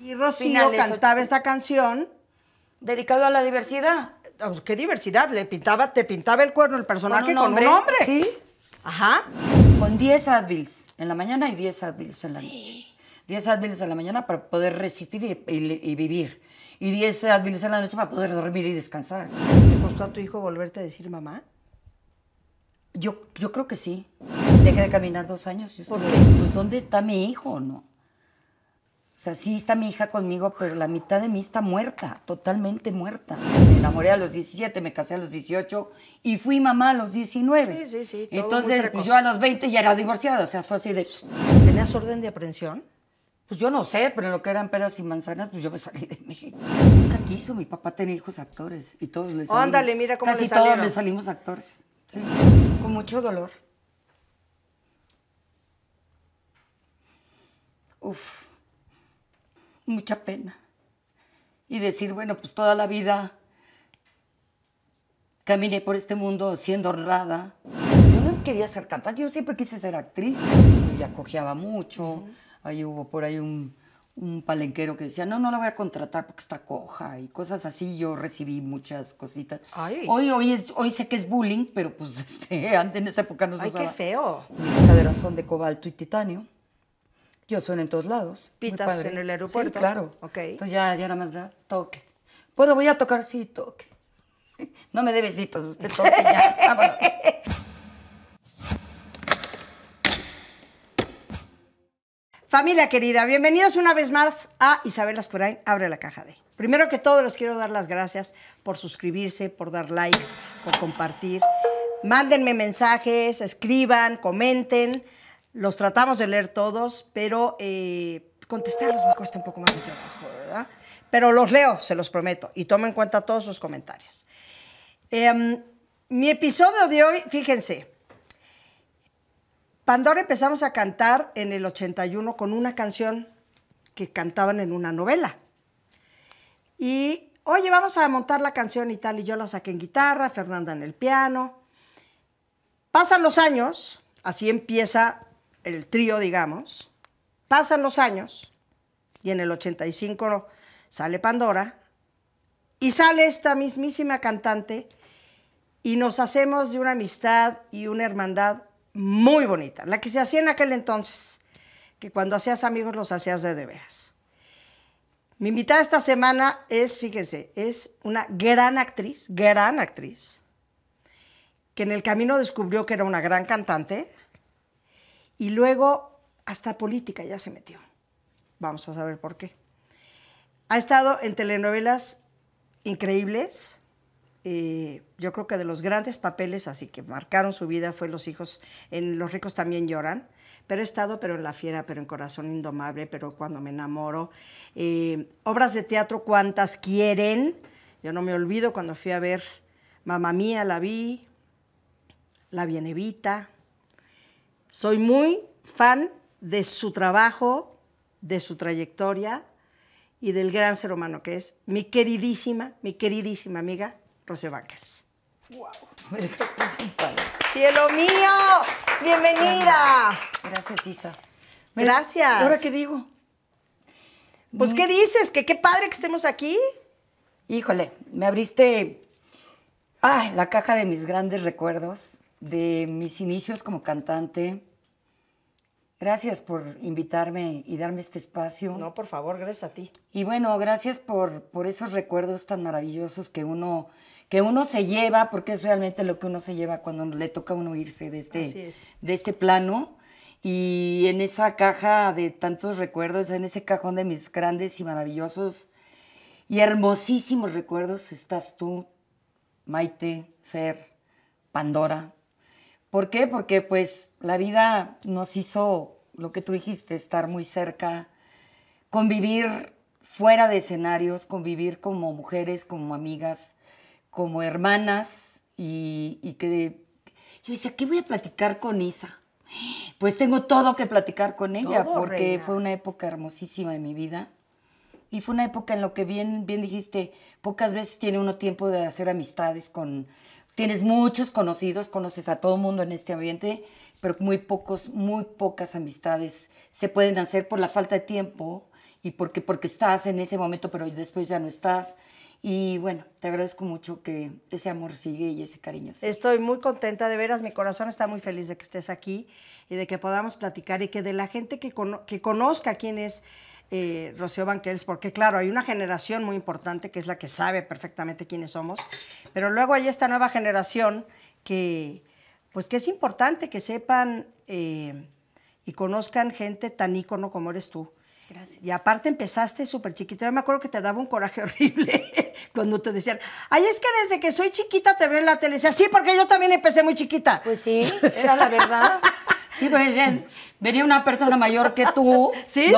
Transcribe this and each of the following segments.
Y Rocío cantaba esta canción. ¿Dedicado a la diversidad? Oh, ¿Qué diversidad? Le pintaba, te pintaba el cuerno el personaje con un, hombre. Sí. Ajá. Con 10 Advils en la mañana y 10 Advils en la noche. 10 Advils en la mañana para poder resistir y, vivir. Y 10 Advils en la noche para poder dormir y descansar. ¿Te costó a tu hijo volverte a decir mamá? Yo, yo creo que sí. Dejé de caminar dos años. ¿Por Pues, ¿dónde está mi hijo? No. O sea, sí está mi hija conmigo, pero la mitad de mí está muerta, totalmente muerta. Me enamoré a los 17, me casé a los 18 y fui mamá a los 19. Sí, sí, sí. Entonces, pues yo a los 20 ya era divorciada, o sea, fue así de... ¿Tenías orden de aprehensión? Pues yo no sé, pero en lo que eran peras y manzanas, pues yo me salí de México. Nunca quiso, mi papá tenía hijos actores y todos les salimos. Ándale, mira cómo Casi todos le salimos actores, sí. Con mucho dolor. Uf mucha pena. Y decir, bueno, pues toda la vida caminé por este mundo siendo honrada. Yo no quería ser cantante, yo siempre quise ser actriz. Y ya cojeaba mucho. Ahí hubo por ahí un, palenquero que decía, no, no la voy a contratar porque está coja y cosas así. Yo recibí muchas cositas. Hoy, hoy, hoy sé que es bullying, pero pues este, antes en esa época no se Ay, qué feo! Mis son de cobalto y titanio yo sueno en todos lados. ¿Pitas en el aeropuerto? claro. Ok. Entonces ya, ya nada más, toque. ¿Puedo, voy a tocar? Sí, toque. No me dé besitos, usted toque ya, Familia querida, bienvenidos una vez más a Isabel Ascurain, Abre la Caja de. Primero que todo, les quiero dar las gracias por suscribirse, por dar likes, por compartir. Mándenme mensajes, escriban, comenten. Los tratamos de leer todos, pero eh, contestarlos me cuesta un poco más de trabajo, ¿verdad? Pero los leo, se los prometo, y tomo en cuenta todos sus comentarios. Em, mi episodio de hoy, fíjense, Pandora empezamos a cantar en el 81 con una canción que cantaban en una novela. Y, oye, vamos a montar la canción y tal, y yo la saqué en guitarra, Fernanda en el piano. Pasan los años, así empieza el trío, digamos, pasan los años y en el 85 sale Pandora y sale esta mismísima cantante y nos hacemos de una amistad y una hermandad muy bonita, la que se hacía en aquel entonces, que cuando hacías amigos los hacías de de veras. Mi invitada esta semana es, fíjense, es una gran actriz, gran actriz, que en el camino descubrió que era una gran cantante, y luego hasta política ya se metió. Vamos a saber por qué. Ha estado en telenovelas increíbles. Eh, yo creo que de los grandes papeles, así que marcaron su vida, fue Los hijos, en Los ricos también lloran, pero he estado, pero en La fiera, pero en Corazón indomable, pero cuando me enamoro. Eh, obras de teatro, cuantas quieren. Yo no me olvido cuando fui a ver Mamá Mía, la vi, La Bienevita, soy muy fan de su trabajo, de su trayectoria y del gran ser humano que es mi queridísima, mi queridísima amiga Rocío Bankers. ¡Wow! Me sin ¡Cielo mío! ¡Bienvenida! Gracias, Isa. Gracias. ¿Ahora qué digo? Pues, ¿qué mm. dices? ¿Que qué padre que estemos aquí? Híjole, me abriste la caja de mis grandes recuerdos de mis inicios como cantante. Gracias por invitarme y darme este espacio. No, por favor, gracias a ti. Y bueno, gracias por, esos recuerdos tan maravillosos que uno, que uno se lleva, porque es realmente lo que uno se lleva cuando le toca a uno irse de este, de este plano. Y en esa caja de tantos recuerdos, en ese cajón de mis grandes y maravillosos y hermosísimos recuerdos, estás tú, Maite, Fer, Pandora, ¿Por qué? Porque pues la vida nos hizo, lo que tú dijiste, estar muy cerca, convivir fuera de escenarios, convivir como mujeres, como amigas, como hermanas y, que yo decía, ¿qué voy a platicar con Isa? Pues tengo todo que platicar con ella porque fue una época hermosísima de mi vida y fue una época en lo que bien, bien dijiste, pocas veces tiene uno tiempo de hacer amistades con, Tienes muchos conocidos, conoces a todo el mundo en este ambiente, pero muy pocos, muy pocas amistades se pueden hacer por la falta de tiempo y porque, porque estás en ese momento, pero después ya no estás. Y bueno, te agradezco mucho que ese amor sigue y ese cariño. Estoy muy contenta, de veras, mi corazón está muy feliz de que estés aquí y de que podamos platicar y que de la gente que, que conozca quién es eh, Rocío Banquels, porque claro, hay una generación muy importante que es la que sabe perfectamente quiénes somos, pero luego hay esta nueva generación que, pues que es importante que sepan eh, y conozcan gente tan ícono como eres tú. Gracias. Y aparte empezaste súper chiquita. Yo me acuerdo que te daba un coraje horrible cuando te decían, ay, es que desde que soy chiquita te veo en la tele. Y sí, porque yo también empecé muy chiquita. Pues sí, era la verdad. Sí, pero venía una persona mayor que tú. Sí, sí,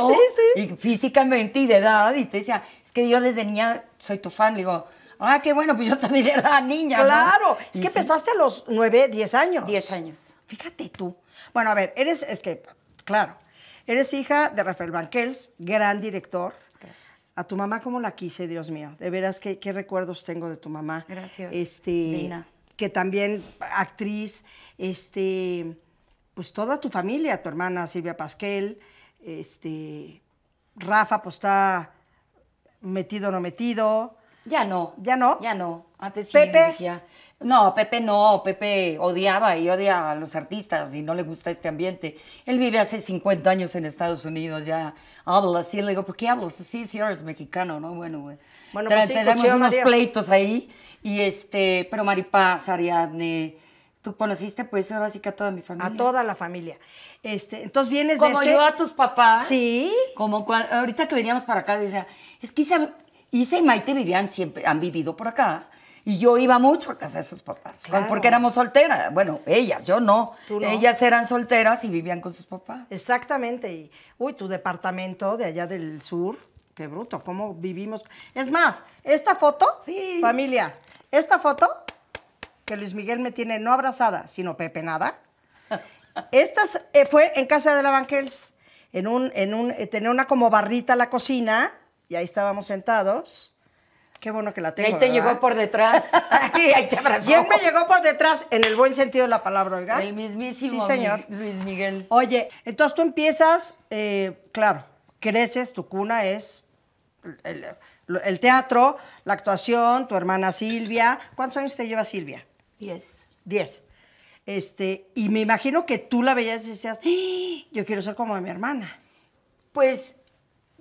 sí. Y físicamente y de edad, y te decía, es que yo desde niña soy tu fan. Digo, ah, qué bueno, pues yo también era niña. Claro, es que empezaste a los nueve, diez años. Diez años. Fíjate tú. Bueno, a ver, eres, es que, claro, eres hija de Rafael Banquels, gran director. Gracias. A tu mamá ¿cómo la quise, Dios mío. De veras, qué, qué recuerdos tengo de tu mamá. Gracias. Este, Que también actriz, este pues toda tu familia, tu hermana Silvia Pasquel, este, Rafa pues está metido o no metido. Ya no. Ya no. Ya no. Antes Pepe. No, Pepe no, Pepe odiaba y odia a los artistas y no le gusta este ambiente. Él vive hace 50 años en Estados Unidos, ya habla así, le digo, ¿por qué hablas así si eres mexicano? No, bueno, Bueno, pues sí, tenemos unos pleitos ahí y este, pero Maripaz, Ariadne, Tú conociste, pues, ahora sí a toda mi familia. A toda la familia. Este, entonces vienes de Como este yo a tus papás. Sí. Como ahorita que veníamos para acá, decía, es que Isa, y Maite vivían siempre, han vivido por acá. Y yo iba mucho a casa de sus papás, claro. porque éramos solteras. Bueno, ellas, yo no. no. Ellas eran solteras y vivían con sus papás. Exactamente. Y, uy, tu departamento de allá del sur, qué bruto, cómo vivimos. Es más, esta foto, familia, esta foto que Luis Miguel me tiene no abrazada, sino pepenada. Esta estas eh, fue en casa de la Banquels. En un, en un, eh, tenía una como barrita la cocina y ahí estábamos sentados. Qué bueno que la tengo. Ahí te llegó por detrás. Y me llegó por detrás, en el buen sentido de la palabra, oiga. El mismísimo. señor. Luis Miguel. Oye, entonces tú empiezas, eh, claro, creces, tu cuna es el, el teatro, la actuación, tu hermana Silvia. ¿Cuántos años te lleva Silvia? Diez. Diez. Este, y me imagino que tú la veías y decías, ¡Ah! yo quiero ser como mi hermana. Pues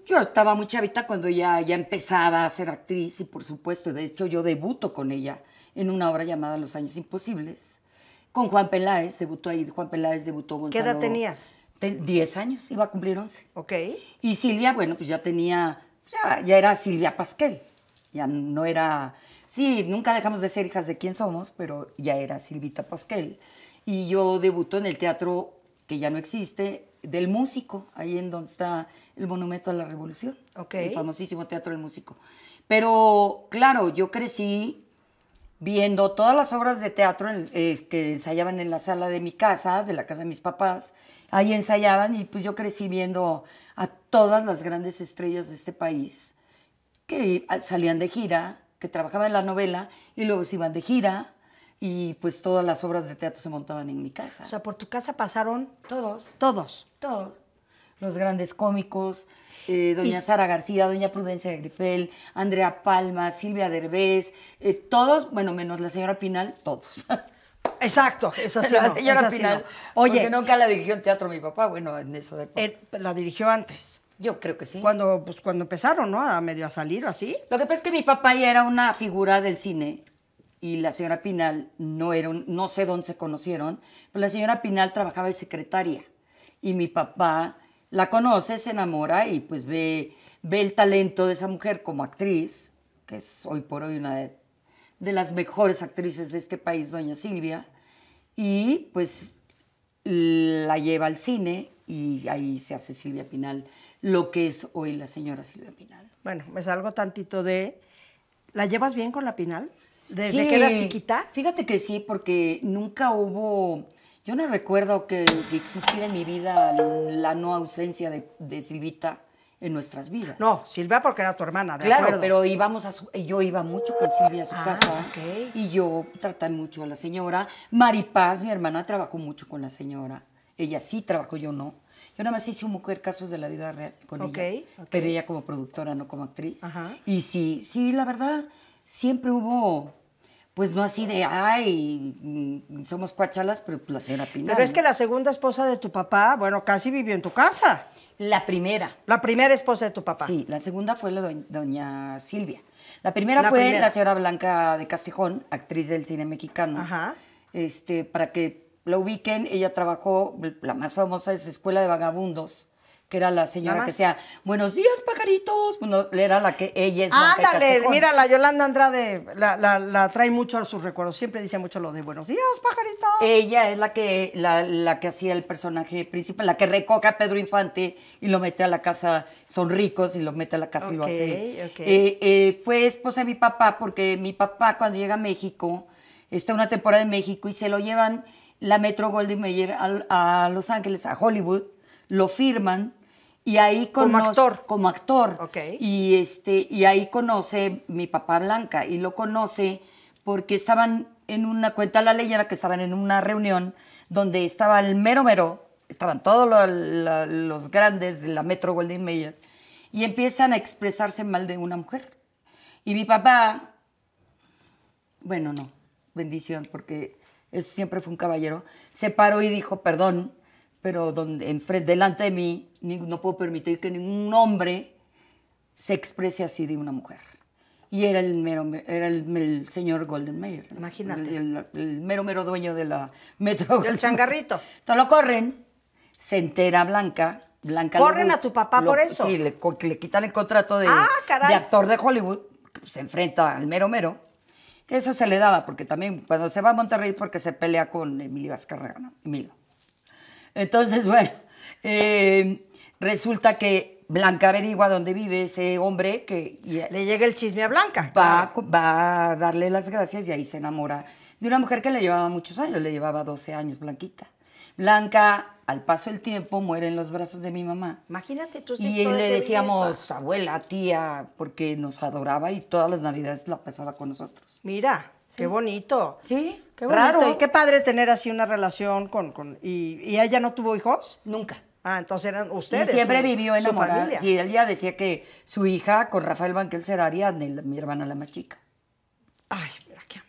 yo estaba muy chavita cuando ella ya empezaba a ser actriz y por supuesto, de hecho yo debuto con ella en una obra llamada Los Años Imposibles. Con Juan Peláez, debutó ahí, Juan Peláez debutó Gonzalo. ¿Qué edad tenías? diez años, iba a cumplir once. Ok. Y Silvia, bueno, pues ya tenía, ya, ya era Silvia Pasquel, ya no era Sí, nunca dejamos de ser hijas de quién somos, pero ya era Silvita Pasquel. Y yo debuto en el teatro que ya no existe, del músico, ahí en donde está el Monumento a la Revolución, el famosísimo Teatro del Músico. Pero claro, yo crecí viendo todas las obras de teatro que ensayaban en la sala de mi casa, de la casa de mis papás, ahí ensayaban y pues yo crecí viendo a todas las grandes estrellas de este país que salían de gira que trabajaba en la novela y luego se iban de gira y pues todas las obras de teatro se montaban en mi casa. O sea, por tu casa pasaron todos. Todos. Todos. Los grandes cómicos, eh, doña Sara García, doña Prudencia de Andrea Palma, Silvia Derbez, eh, todos, bueno, menos la señora Pinal, todos. Exacto, esa señora Pinal. Oye. Porque nunca la dirigió en teatro mi papá, bueno, en eso de. la dirigió antes. Yo creo que sí. Cuando, pues, cuando empezaron, ¿no? A medio a salir o así. Lo que pasa es que mi papá ya era una figura del cine y la señora Pinal no era, no sé dónde se conocieron, pero la señora Pinal trabajaba de secretaria y mi papá la conoce, se enamora y pues ve, ve el talento de esa mujer como actriz, que es hoy por hoy una de, de las mejores actrices de este país, doña Silvia, y pues la lleva al cine y ahí se hace Silvia Pinal lo que es hoy la señora Silvia Pinal. Bueno, me salgo tantito de... ¿La llevas bien con la Pinal? ¿Desde que eras chiquita? Fíjate que sí, porque nunca hubo... Yo no recuerdo que, existiera en mi vida la no ausencia de, Silvita en nuestras vidas. No, Silvia porque era tu hermana, de claro, pero íbamos yo iba mucho con Silvia a su ah, casa y yo traté mucho a la señora. Maripaz, mi hermana, trabajó mucho con la señora. Ella sí trabajó, yo no. Yo nada más hice un mujer casos de la vida real con ella, okay. pero ella como productora, no como actriz. Ajá. Y sí, sí, la verdad, siempre hubo pues no así de, ay, mm, somos cuachalas, pero pues, la señora pina Pero es que la segunda esposa de tu papá, bueno, casi vivió en tu casa. La primera. La primera esposa de tu papá. Sí, la segunda fue la doña Silvia. La primera fue la señora Blanca de Castejón, actriz del cine mexicano. Ajá. Este, para que la ubiquen, ella trabajó, la más famosa es Escuela de Vagabundos, que era la señora que decía, buenos días, pajaritos. Bueno, era la que ella es. Ándale, mira, la Yolanda Andrade la, la, trae mucho a sus recuerdos. Siempre dice mucho lo de buenos días, pajaritos. Ella es la que, la, la que hacía el personaje principal, la que recoca a Pedro Infante y lo mete a la casa, son ricos y lo mete a la casa y lo hace. Eh, eh, fue esposa de mi papá, porque mi papá cuando llega a México, está una temporada en México y se lo llevan la Metro Goldwyn Mayer a, Los Ángeles, a Hollywood, lo firman y ahí conoce, como actor, como actor, y este y ahí conoce mi papá Blanca y lo conoce porque estaban en una cuenta la leyera que estaban en una reunión donde estaba el mero mero, estaban todos los grandes de la Metro Goldwyn Mayer y empiezan a expresarse mal de una mujer y mi papá, bueno no, bendición porque siempre fue un caballero, se paró y dijo, perdón, pero donde, en frente, delante de mí no puedo permitir que ningún hombre se exprese así de una mujer. Y era el mero, era el, señor Golden Mayer. Imagínate. El, mero, mero dueño de la metro. Del changarrito. Entonces lo corren, se entera Blanca. Blanca Corren a tu papá por eso. Sí, le, le, quitan el contrato de, ah, de actor de Hollywood. Se enfrenta al mero, mero eso se le daba, porque también cuando se va a Monterrey porque se pelea con Emilio Azcárraga, ¿no? Emilio. Entonces, bueno, eh, resulta que Blanca averigua dónde vive ese hombre que... le llega el chisme a Blanca. va a darle las gracias y ahí se enamora de una mujer que le llevaba muchos años, le llevaba 12 años, Blanquita. Blanca, al paso del tiempo, muere en los brazos de mi mamá. Imagínate tú. Y le decíamos, abuela, tía, porque nos adoraba y todas las navidades la pasaba con nosotros. Mira, qué bonito. Sí, qué bonito. Raro. Y qué padre tener así una relación con... con y, ella no tuvo hijos? Nunca. Ah, entonces eran ustedes. siempre vivió en Su familia. Sí, ella decía que su hija con Rafael Banquel Ceraria, mi hermana la más chica. Ay,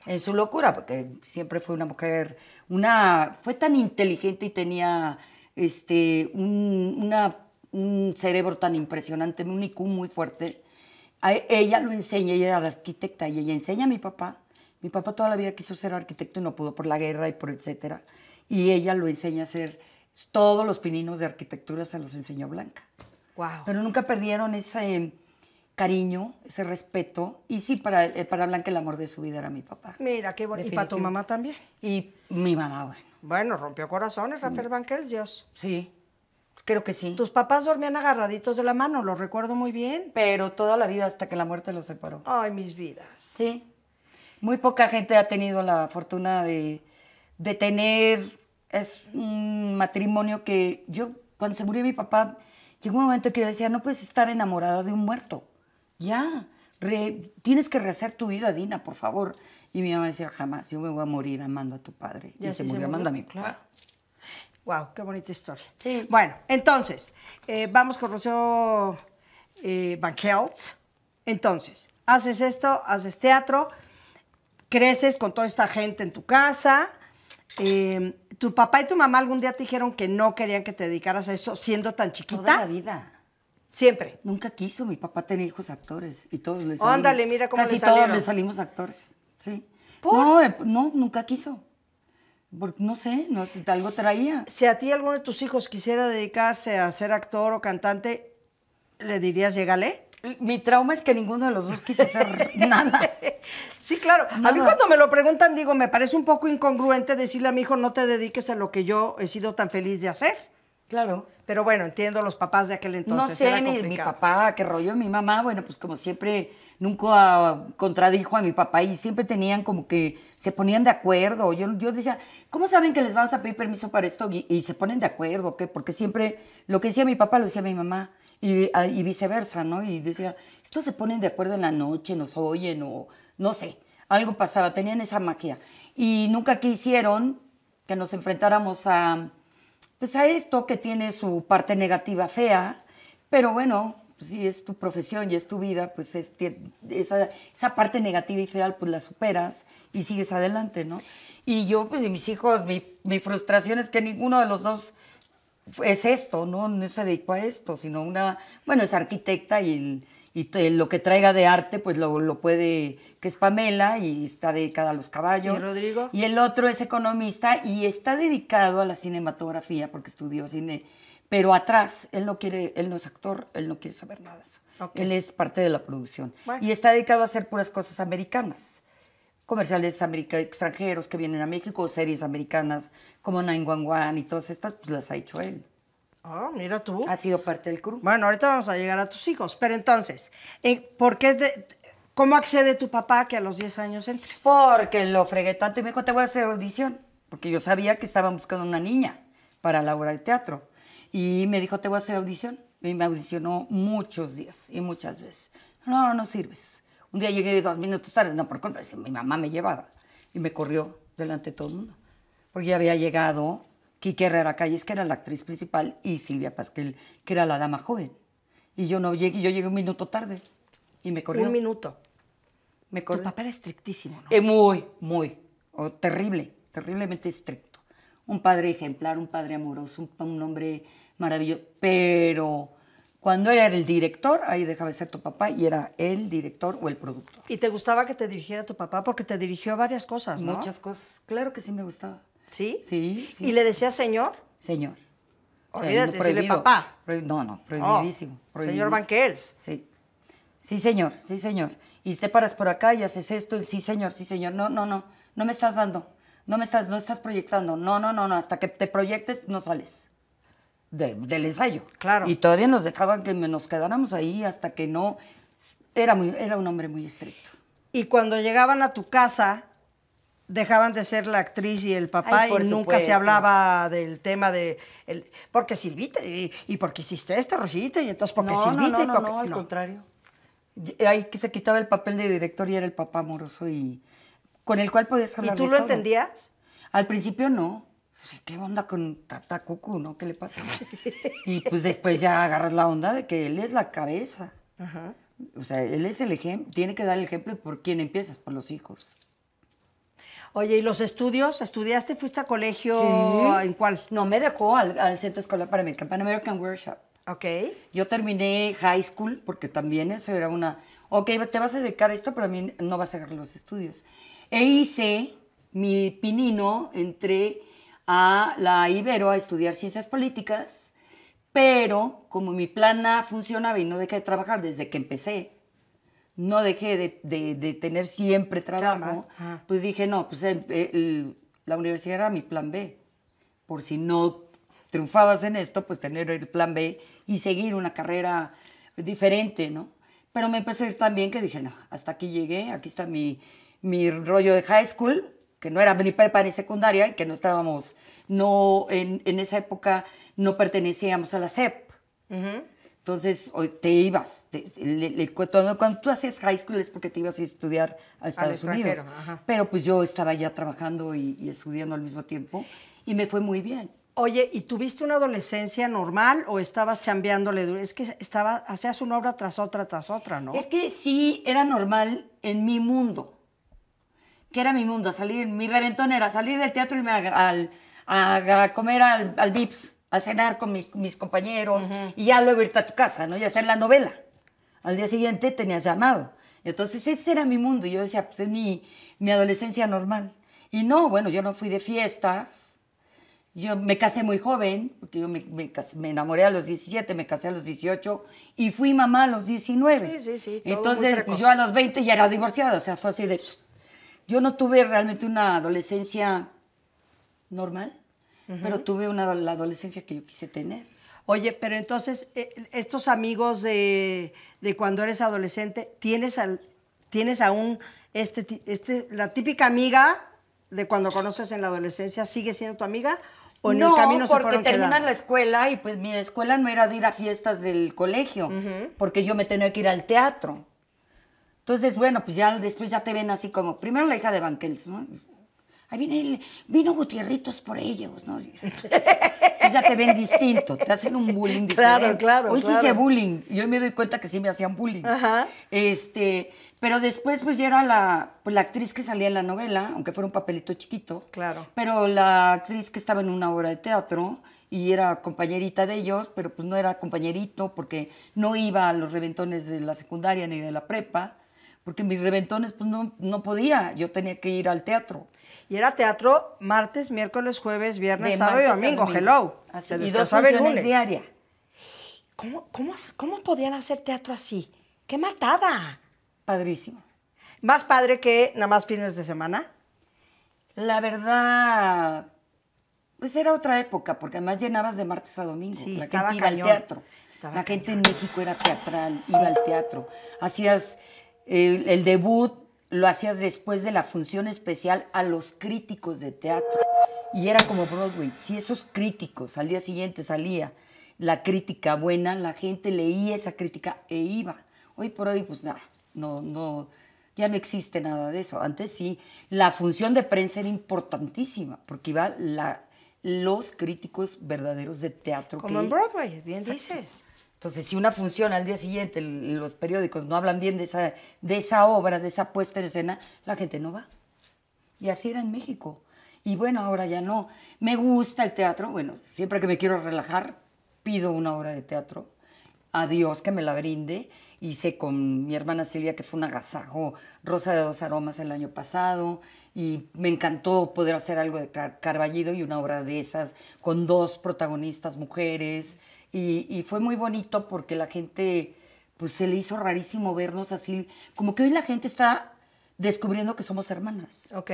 en su locura, porque siempre fue una mujer, una, fue tan inteligente y tenía este, un, cerebro tan impresionante, un IQ muy fuerte. ella lo enseña, ella era arquitecta y ella enseña a mi papá. Mi papá toda la vida quiso ser arquitecto y no pudo por la guerra y por etcétera. Y ella lo enseña a hacer todos los pininos de arquitectura se los enseñó Blanca. Pero nunca perdieron ese, cariño, ese respeto. Y sí, para, eh, para Blanca el amor de su vida era mi papá. Mira, qué bonito. Y para tu mamá también. Y mi mamá, bueno. Bueno, rompió corazones, Rafael mm. Banquels, Dios. Sí, creo que sí. Tus papás dormían agarraditos de la mano, lo recuerdo muy bien. Pero toda la vida hasta que la muerte los separó. Ay, mis vidas. Sí. Muy poca gente ha tenido la fortuna de, de tener es un matrimonio que yo, cuando se murió mi papá, llegó un momento que yo decía, no puedes estar enamorada de un muerto ya, tienes que rehacer tu vida, Dina, por favor. Y mi mamá decía, jamás, yo me voy a morir amando a tu padre. Y, se, murió, amando a mi claro. Wow, qué bonita historia. Sí. Bueno, entonces, eh, vamos con Rocío eh, Van Gels. Entonces, haces esto, haces teatro, creces con toda esta gente en tu casa. Em, ¿Tu papá y tu mamá algún día te dijeron que no querían que te dedicaras a eso siendo tan chiquita? Toda la vida. Siempre. Nunca quiso. Mi papá tenía hijos actores y todos les salimos. Ándale, mira cómo Casi todos nos salimos actores, sí. No, em, no, nunca quiso. Porque, no sé, no, algo traía. Si a ti alguno de tus hijos quisiera dedicarse a ser actor o cantante, ¿le dirías, llégale? Mi trauma es que ninguno de los dos quiso hacer nada. Sí, claro. A mí cuando me lo preguntan digo, me parece un poco incongruente decirle a mi hijo, no te dediques a lo que yo he sido tan feliz de hacer. Claro. Pero bueno, entiendo los papás de aquel entonces. No sé, mi, papá, qué rollo, mi mamá, bueno, pues como siempre, nunca contradijo a mi papá y siempre tenían como que se ponían de acuerdo. Yo, yo decía, ¿cómo saben que les vamos a pedir permiso para esto? Y, se ponen de acuerdo, ¿qué? Porque siempre lo que decía mi papá lo decía mi mamá ah, y, viceversa, ¿no? Y decía, esto se ponen de acuerdo en la noche, nos oyen o no sé, algo pasaba, tenían esa magia. Y nunca quisieron que nos enfrentáramos a pues a esto que tiene su parte negativa fea, pero bueno, pues, si es tu profesión y es tu vida, pues es, esa, parte negativa y fea pues, la superas y sigues adelante, ¿no? Y yo, pues y mis hijos, mi, mi, frustración es que ninguno de los dos es esto, ¿no? No se dedicó a esto, sino una, bueno, es arquitecta y, el y lo que traiga de arte, pues lo, puede, que es Pamela y está dedicada a los caballos. ¿Y Rodrigo? Y el otro es economista y está dedicado a la cinematografía porque estudió cine. Pero atrás, él no quiere, él no es actor, él no quiere saber nada de eso. Él es parte de la producción. Y está dedicado a hacer puras cosas americanas. Comerciales extranjeros que vienen a México, series americanas como 911 y todas estas, pues las ha hecho él. Ah, mira tú. Ha sido parte del crew. Bueno, ahorita vamos a llegar a tus hijos. Pero entonces, eh, ¿por qué ¿cómo accede tu papá que a los 10 años entres? Porque lo fregué tanto y me dijo, te voy a hacer audición. Porque yo sabía que estaban buscando una niña para la obra de teatro. Y me dijo, te voy a hacer audición. Y me audicionó muchos días y muchas veces. No, no sirves. Un día llegué dos minutos tarde. No, por culpa, mi mamá me llevaba. Y me corrió delante de todo el mundo. Porque ya había llegado Quique Herrera Calles, que era la actriz principal, y Silvia Pasquel, que era la dama joven. Y yo no llegué, yo llegué un minuto tarde y me corrió. Un minuto. Me Tu papá era estrictísimo, ¿no? Eh, muy, muy. terrible, terriblemente estricto. Un padre ejemplar, un padre amoroso, un, hombre maravilloso. Pero cuando era el director, ahí dejaba de ser tu papá y era el director o el productor. ¿Y te gustaba que te dirigiera tu papá? Porque te dirigió varias cosas, ¿no? Muchas cosas. Claro que sí me gustaba. ¿Sí? y le decía señor? Señor. Olvídate, decirle papá. No, no, oh, prohibidísimo. Señor Banquels. Sí. Sí, señor, sí, señor. Y te paras por acá y haces esto, sí, señor, sí, señor. No, no, no, no me estás dando. No me estás, no estás proyectando. No, no, no, no. Hasta que te proyectes, no sales. del ensayo. Claro. Y todavía nos dejaban que nos quedáramos ahí hasta que no. Era, muy, era un hombre muy estricto. Y cuando llegaban a tu casa, dejaban de ser la actriz y el papá y nunca se hablaba del tema de el, porque Silvita y, por porque hiciste esto, Rosita, y entonces porque no, Silvita no, no, y No, al contrario. Ahí que se quitaba el papel de director y era el papá amoroso y con el cual podías hablar ¿Y tú lo entendías? Al principio no. ¿Qué onda con Tata Cucu, no? ¿Qué le pasa? y pues después ya agarras la onda de que él es la cabeza. O sea, él es el ejemplo, tiene que dar el ejemplo por quién empiezas, por los hijos. Oye, ¿y los estudios? ¿Estudiaste? ¿Fuiste a colegio? ¿En cuál? No, me dejó al, Centro Escolar para mi Pan American Workshop. Ok. Yo terminé high school porque también eso era una... Ok, te vas a dedicar a esto, pero a mí no vas a sacar los estudios. E hice mi pinino, entré a la Ibero a estudiar ciencias políticas, pero como mi plana funcionaba y no dejé de trabajar desde que empecé, no dejé de, tener siempre trabajo, pues dije, no, pues eh, eh, la universidad era mi plan B, por si no triunfabas en esto, pues tener el plan B y seguir una carrera diferente, ¿no? Pero me empecé a ir tan bien que dije, no, hasta aquí llegué, aquí está mi, mi rollo de high school, que no era ni prepa ni secundaria, y que no estábamos, no, en, esa época no pertenecíamos a la SEP. Entonces, te ibas. cuando, tú hacías high school es porque te ibas a estudiar a Estados Unidos. Pero pues yo estaba ya trabajando y, estudiando al mismo tiempo y me fue muy bien. Oye, ¿y tuviste una adolescencia normal o estabas chambeándole? Es que estaba, hacías una obra tras otra, tras otra, ¿no? Es que sí, era normal en mi mundo. Que era mi mundo, salir, mi reventón era salir del teatro y me, al, a, comer al, al Vips a cenar con mis compañeros y ya luego irte a tu casa, ¿no? Y hacer la novela. Al día siguiente tenías llamado. Entonces ese era mi mundo. Yo decía, pues es mi, adolescencia normal. Y no, bueno, yo no fui de fiestas. Yo me casé muy joven, porque yo me, enamoré a los 17, me casé a los 18 y fui mamá a los 19. Sí, sí, sí. Entonces pues, yo a los 20 ya era divorciada, o sea, fue así de... Yo no tuve realmente una adolescencia normal. Pero tuve una, la adolescencia que yo quise tener. Oye, pero entonces, eh, estos amigos de, de cuando eres adolescente, ¿tienes, al, tienes aún este, este, la típica amiga de cuando conoces en la adolescencia? ¿Sigue siendo tu amiga? ¿O en no, el camino se porque terminas la escuela y pues mi escuela no era de ir a fiestas del colegio, porque yo me tenía que ir al teatro. Entonces, bueno, pues ya después ya te ven así como, primero la hija de Banquels, ¿no? ahí viene el, vino Gutierritos por ellos, ¿no? Pues ya te ven distinto, te hacen un bullying Claro, claro. Hoy sí hice bullying, yo me doy cuenta que sí me hacían bullying. Este, pero después pues ya era la, pues, la actriz que salía en la novela, aunque fuera un papelito chiquito. Claro. Pero la actriz que estaba en una obra de teatro y era compañerita de ellos, pero pues no era compañerito porque no iba a los reventones de la secundaria ni de la prepa porque mis reventones pues no, podía, yo tenía que ir al teatro. Y era teatro martes, miércoles, jueves, viernes, sábado y domingo, hello. Así. Se y dos el lunes. diaria. ¿Cómo, cómo, cómo podían hacer teatro así? ¡Qué matada! Padrísimo. ¿Más padre que nada más fines de semana? La verdad, pues era otra época, porque además llenabas de martes a domingo. Sí, la gente iba cañón. teatro. la gente en México era teatral, iba al teatro. Hacías el, debut lo hacías después de la función especial a los críticos de teatro. Y era como Broadway, si esos críticos al día siguiente salía la crítica buena, la gente leía esa crítica e iba. Hoy por hoy, pues nada, no, no, ya no existe nada de eso. Antes sí, la función de prensa era importantísima, porque iba la, los críticos verdaderos de teatro. Como en Broadway, bien dices. Entonces, si una función al día siguiente los periódicos no hablan bien de esa, de esa obra, de esa puesta en escena, la gente no va. Y así era en México. Y bueno, ahora ya no. Me gusta el teatro. Bueno, siempre que me quiero relajar, pido una obra de teatro. A Dios que me la brinde. Hice con mi hermana Celia, que fue un agasajo, Rosa de dos Aromas el año pasado. Y me encantó poder hacer algo de Carballido y una obra de esas, con dos protagonistas mujeres. Y, fue muy bonito porque la gente, pues se le hizo rarísimo vernos así. Como que hoy la gente está descubriendo que somos hermanas. Ok.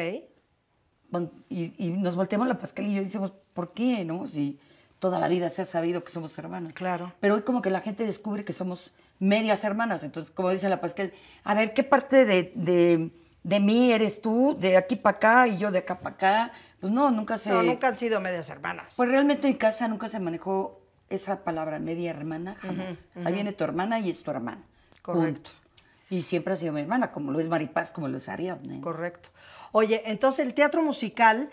Y, nos volteamos la Pascal y yo decimos, ¿por qué? ¿No? Si toda la vida se ha sabido que somos hermanas. Claro. Pero hoy como que la gente descubre que somos medias hermanas. Entonces, como dice la Pascal, a ver, ¿qué parte de, de, de mí eres tú? De aquí para acá y yo de acá para acá. Pues no, nunca se... No, nunca han sido medias hermanas. Pues realmente en casa nunca se manejó esa palabra media hermana jamás. Ahí viene tu hermana y es tu hermana. Correcto. Y siempre ha sido mi hermana, como lo es Maripaz, como lo es Ariadne. Correcto. Oye, entonces el teatro musical,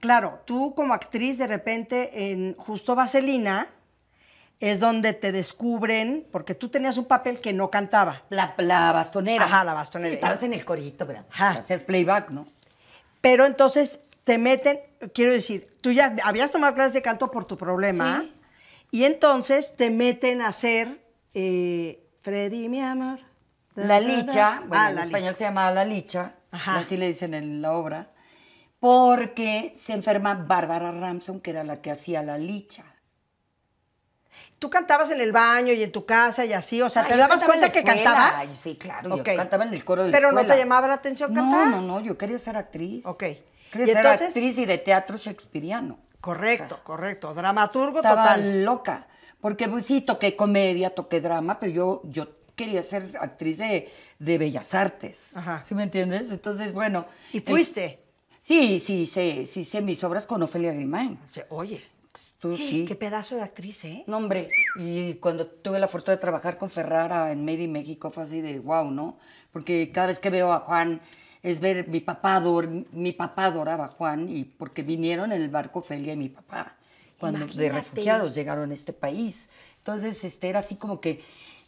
claro, tú como actriz de repente en Justo Vaselina es donde te descubren, porque tú tenías un papel que no cantaba. La, bastonera. Ajá, la bastonera. estabas en el corito, ¿verdad? Ajá. es playback, ¿no? Pero entonces te meten, quiero decir, tú ya habías tomado clases de canto por tu problema. Sí. Y entonces te meten a hacer eh, Freddy, mi amor. Ah, la licha, bueno, en español se llamaba la licha, así le dicen en la obra, porque se enferma Bárbara Ramson, que era la que hacía la licha. ¿Tú cantabas en el baño y en tu casa y así? O sea, ah, ¿te dabas cuenta que cantabas? sí, claro, cantaba en el coro de la Pero no te llamaba la atención cantar. No, no, no, yo quería ser actriz. Ok. Quería ser actriz y de teatro shakespeariano. Correcto, correcto. Dramaturgo Estaba total. loca. Porque pues, sí, toqué comedia, toqué drama, pero yo, yo quería ser actriz de, Bellas Artes. Ajá. ¿Sí me entiendes? Entonces, bueno. ¿Y eh, fuiste? sí, sí, sí, sí, hice mis obras con Ofelia Grimán. Oye. Pues, tú ¡Eh! sí. Qué pedazo de actriz, ¿eh? No, hombre. Y cuando tuve la fortuna de trabajar con Ferrara en Made in México fue así de wow, ¿no? Porque cada vez que veo a Juan es ver mi papá, mi papá adoraba a Juan y porque vinieron en el barco Felia y mi papá cuando de refugiados llegaron a este país. Entonces, este, era así como que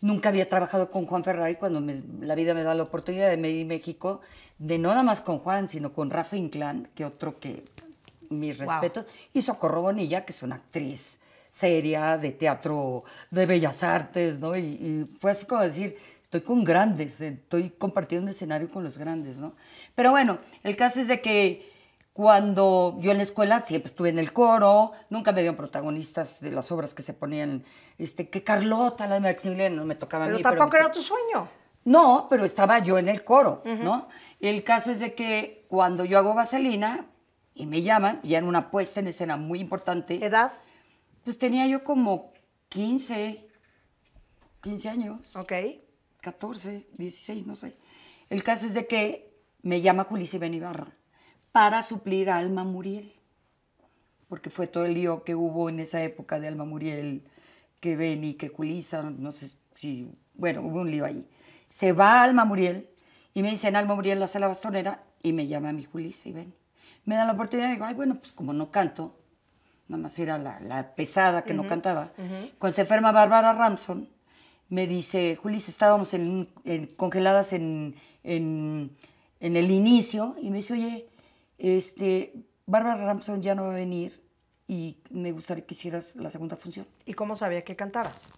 nunca había trabajado con Juan Ferrari cuando la vida me da la oportunidad de medir México, de no nada más con Juan, sino con Rafa Inclán, que otro que mis respetos, y Socorro Bonilla, que es una actriz seria de teatro, de bellas artes, ¿no? Y, y fue así como decir, estoy con grandes, estoy compartiendo un escenario con los grandes, ¿no? Pero bueno, el caso es de que cuando yo en la escuela siempre estuve en el coro, nunca me dieron protagonistas de las obras que se ponían, este, que Carlota, la de Maximiliano, me tocaba pero pero tampoco era tu sueño. No, pero estaba yo en el coro, ¿no? El caso es de que cuando yo hago Vaselina y me llaman, ya en una puesta en escena muy importante. ¿Edad? Pues tenía yo como 15, 15 años. Ok. 14, 16, no sé. El caso es de que me llama Julissa ibarra para suplir a Alma Muriel, porque fue todo el lío que hubo en esa época de Alma Muriel, que Beni, que Julissa, no sé si, bueno, hubo un lío ahí. Se va Alma Muriel y me dicen Alma Muriel la sala bastonera y me llama a mi Julissa y Beni. Me da la oportunidad y digo, ay, bueno, pues como no canto, nada más era la, pesada que no cantaba. con Cuando se enferma Bárbara Ramson, me dice, Julis, estábamos en, congeladas en, el inicio, y me dice, oye, este, Bárbara Ramson ya no va a venir y me gustaría que hicieras la segunda función. ¿Y cómo sabía que cantabas?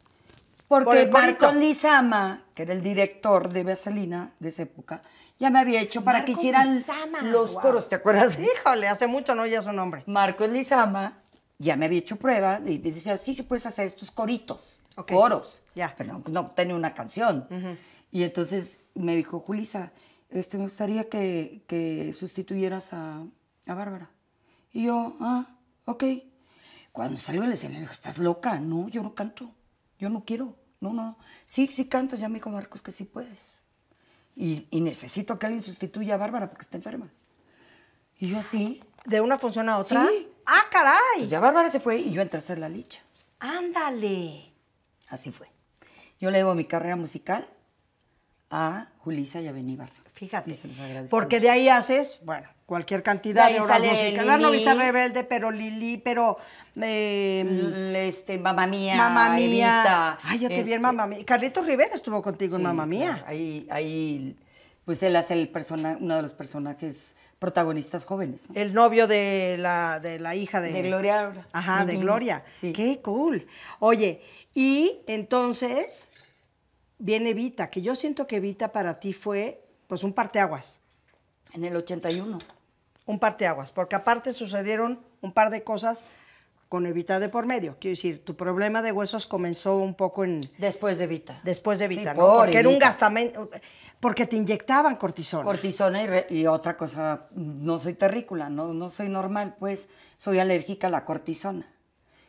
Porque Marco Lizama, que era el director de Vaselina de esa época, ya me había hecho para que hicieran los coros, ¿te acuerdas? Híjole, hace mucho no oía su nombre. Marco Lizama ya me había hecho prueba y me decía, sí, sí puedes hacer estos coritos, coros. ya Pero no, no, tenía una canción. Y entonces me dijo, Julisa, este, me gustaría que, que sustituyeras a, a, Bárbara. Y yo, ah, ok. Cuando salió el escenario, dijo, estás loca. No, yo no canto. Yo no quiero. No, no, Sí, sí cantas. Ya me dijo Marcos que sí puedes. Y, y necesito que alguien sustituya a Bárbara porque está enferma. Y yo, sí. ¿De una función a otra? Sí. ¡Ah, caray! Pues ya Bárbara se fue y yo entré a hacer la licha. ¡Ándale! Así fue. Yo le debo mi carrera musical a Julisa y a Beníbar. Fíjate. Porque de ahí haces, bueno, cualquier cantidad de, de horas musicales. No Rebelde, pero Lili, pero. Eh, este, Mamá Mía. Mamá Mía. Ay, yo te vi en este Mamá Mía. Carlitos Rivera estuvo contigo en Mamá Mía. Ahí, ahí, pues él hace el persona, uno de los personajes protagonistas jóvenes. El novio de la, de la hija de... De Gloria Ajá, de, Gloria. Qué cool. Oye, y entonces viene Vita, que yo siento que Vita para ti fue pues un parteaguas. En el 81. Un parteaguas, porque aparte sucedieron un par de cosas con Evita de por medio. Quiero decir, tu problema de huesos comenzó un poco en... Después de Evita. Después de Evita, ¿no? porque era un gastamento... Porque te inyectaban cortisona. Cortisona y, otra cosa, no soy terrícula, no, no soy normal, pues soy alérgica a la cortisona.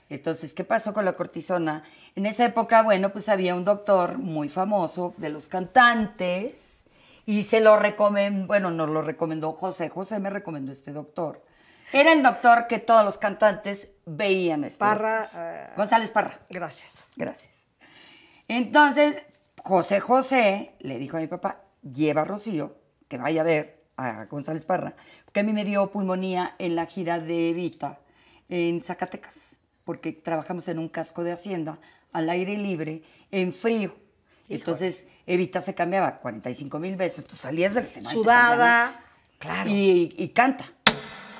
Entonces, ¿qué pasó con la cortisona? En esa época, bueno, pues había un doctor muy famoso de los cantantes y se lo recomendó, bueno, nos lo recomendó José, José me recomendó este doctor era el doctor que todos los cantantes veían. Este eh, González Parra. Gracias. Gracias. Entonces, José José le dijo a mi papá, lleva a Rocío, que vaya a ver a González Parra, que a mí me dio pulmonía en la gira de Evita en Zacatecas, porque trabajamos en un casco de hacienda al aire libre, en frío. Entonces, Evita se cambiaba 45 mil veces, tú salías de la Sudada, claro. y canta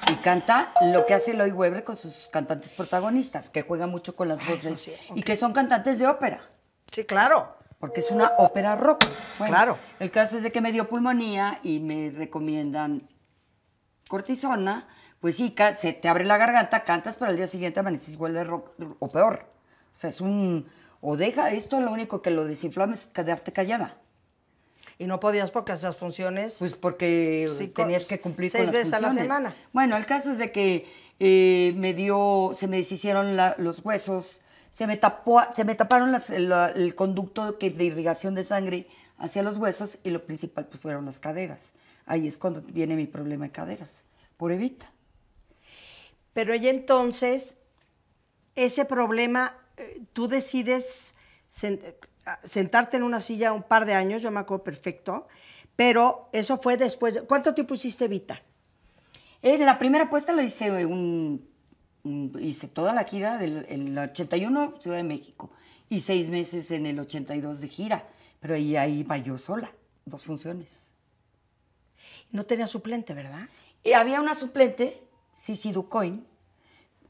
y canta lo que hace Lloyd Webber con sus cantantes protagonistas, que juega mucho con las voces y que son cantantes de ópera. Sí, claro. Porque es una ópera rock. claro. El caso es de que me dio pulmonía y me recomiendan cortisona. Pues sí, se te abre la garganta, cantas, pero al día siguiente amaneces vuelve rock o peor. O sea, es un... O deja esto, lo único que lo desinflama es quedarte callada. ¿Y no podías porque hacías funciones? Pues porque tenías que cumplir seis con las veces a la semana. Bueno, el caso es de que eh, me dio, se me deshicieron los huesos, se me, tapó, se me taparon el conducto que, de irrigación de sangre hacia los huesos y lo principal pues fueron las caderas. Ahí es cuando viene mi problema de caderas, por evita. Pero ella entonces, ese problema, eh, tú decides sentarte en una silla un par de años, yo me acuerdo perfecto, pero eso fue después. ¿Cuánto tiempo hiciste Vita? En eh, la primera apuesta lo hice eh, hice toda la gira del 81 Ciudad de México y seis meses en el 82 de gira, pero ahí, ahí iba yo sola, dos funciones. No tenía suplente, ¿verdad? Y eh, había una suplente, Sisi Ducoin,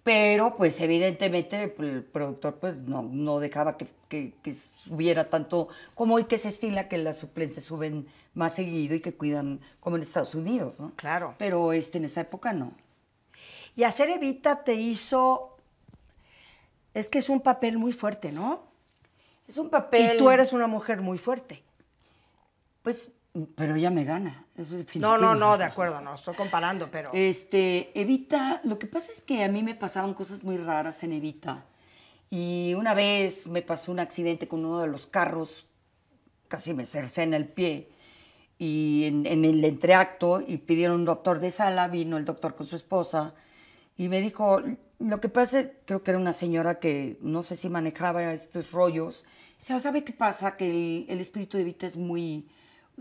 pero pues evidentemente el productor pues no, no dejaba que, que, subiera tanto como hoy que se estila que las suplentes suben más seguido y que cuidan como en Estados Unidos, ¿no? Claro. Pero este, en esa época no. Y hacer Evita te hizo, es que es un papel muy fuerte, ¿no? Es un papel... Y tú eres una mujer muy fuerte. Pues pero ella me gana. no, no, no, de acuerdo, no, estoy comparando, pero... Este, Evita, lo que pasa es que a mí me pasaban cosas muy raras en Evita. Y una vez me pasó un accidente con uno de los carros, casi me cercé en el pie. Y en, el entreacto, y pidieron un doctor de sala, vino el doctor con su esposa, y me dijo, lo que pasa, creo que era una señora que no sé si manejaba estos rollos. O sea, ¿sabe qué pasa? Que el espíritu de Evita es muy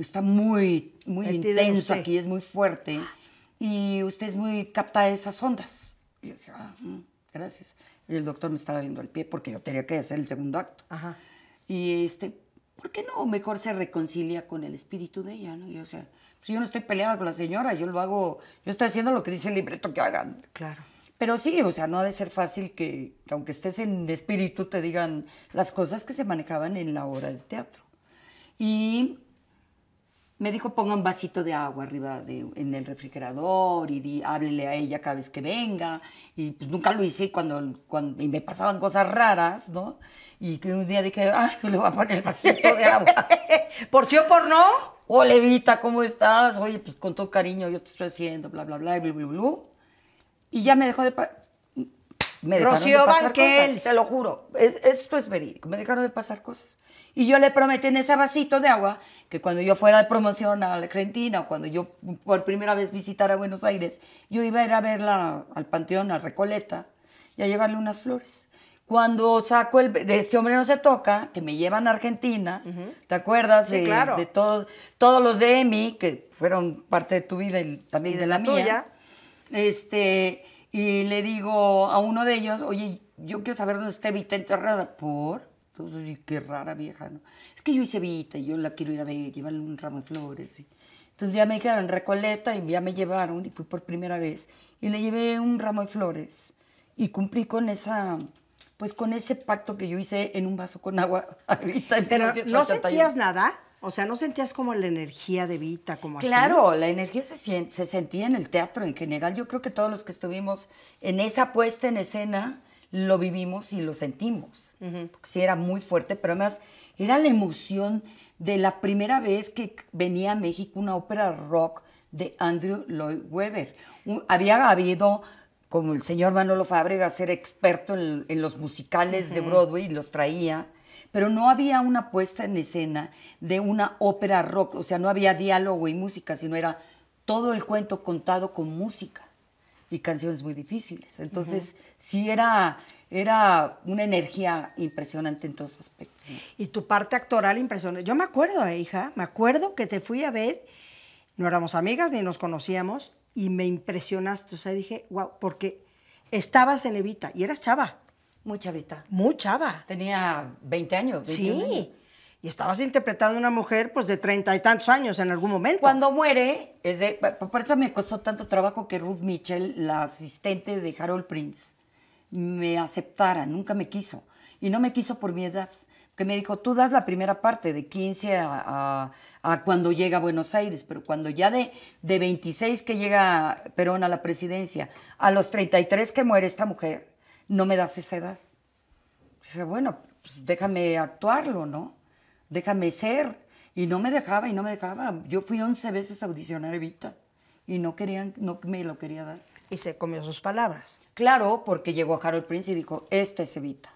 está muy, muy intenso aquí, es muy fuerte. Ah. Y usted es muy capta de esas ondas. Y yo dije, ah, mm, gracias. Y el doctor me estaba viendo el pie porque yo tenía que hacer el segundo acto. Ajá. Y este, ¿por qué no mejor se reconcilia con el espíritu de ella? ¿no? o sea, si pues, yo no estoy peleada con la señora, yo lo hago, yo estoy haciendo lo que dice el libreto que hagan. Claro. Pero sí, o sea, no ha de ser fácil que, aunque estés en espíritu, te digan las cosas que se manejaban en la obra de teatro. Y me dijo ponga un vasito de agua arriba de, en el refrigerador y di, háblele a ella cada vez que venga. Y pues nunca lo hice cuando, cuando y me pasaban cosas raras, ¿no? Y que un día dije, ay, le voy a poner el vasito de agua. ¿Por sí o por no? Hola, oh, Evita, ¿cómo estás? Oye, pues con todo cariño yo te estoy haciendo, bla, bla, bla, bla, Y ya me dejó de... Me dejaron de pasar Cosas, te lo juro. esto es verídico. Me dejaron de pasar cosas. Y yo le prometí en ese vasito de agua que cuando yo fuera de promoción a Argentina o cuando yo por primera vez visitara Buenos Aires, yo iba a ir a verla al Panteón, a Recoleta, y a llevarle unas flores. Cuando saco el... De este hombre no se toca, que me llevan a Argentina, ¿te acuerdas? de, claro. De todos, todos los de Emi, que fueron parte de tu vida y también de, la, tuya. Este, y le digo a uno de ellos, oye, yo quiero saber dónde está Vita enterrada. ¿Por? Entonces, qué rara vieja, ¿no? Es que yo hice vita y yo la quiero ir a ver, llevarle un ramo de flores. Entonces ya me dijeron Recoleta y ya me llevaron y fui por primera vez. Y le llevé un ramo de flores y cumplí con esa... Pues con ese pacto que yo hice en un vaso con agua Pero ¿no sentías nada? O sea, ¿no sentías como la energía de Vita, como claro, la energía se, se sentía en el teatro en general. Yo creo que todos los que estuvimos en esa puesta en escena lo vivimos y lo sentimos. Sí, era muy fuerte, pero además era la emoción de la primera vez que venía a México una ópera rock de Andrew Lloyd Webber. había habido, como el señor Manolo Fabrega ser experto en, los musicales de Broadway y los traía, pero no había una puesta en escena de una ópera rock, o sea, no había diálogo y música, sino era todo el cuento contado con música y canciones muy difíciles. Entonces, sí era era una energía impresionante en todos aspectos. Y tu parte actoral impresionante. Yo me acuerdo, eh, hija, me acuerdo que te fui a ver, no éramos amigas ni nos conocíamos, y me impresionaste. O sea, dije, wow, porque estabas en Evita y eras chava. Muy chavita. Muy chava. Tenía 20 años. sí. Y estabas interpretando a una mujer pues de treinta y tantos años en algún momento. Cuando muere, es de, por eso me costó tanto trabajo que Ruth Mitchell, la asistente de Harold Prince, me aceptara, nunca me quiso. Y no me quiso por mi edad, que me dijo, tú das la primera parte de 15 a, cuando llega a Buenos Aires, pero cuando ya de, de 26 que llega Perón a la presidencia, a los 33 que muere esta mujer, no me das esa edad. Dije, bueno, pues déjame actuarlo, ¿no? Déjame ser. Y no me dejaba, y no me dejaba. Yo fui 11 veces a audicionar Evita y no querían, no me lo quería dar y se comió sus palabras. Claro, porque llegó Harold Prince y dijo, esta es Evita.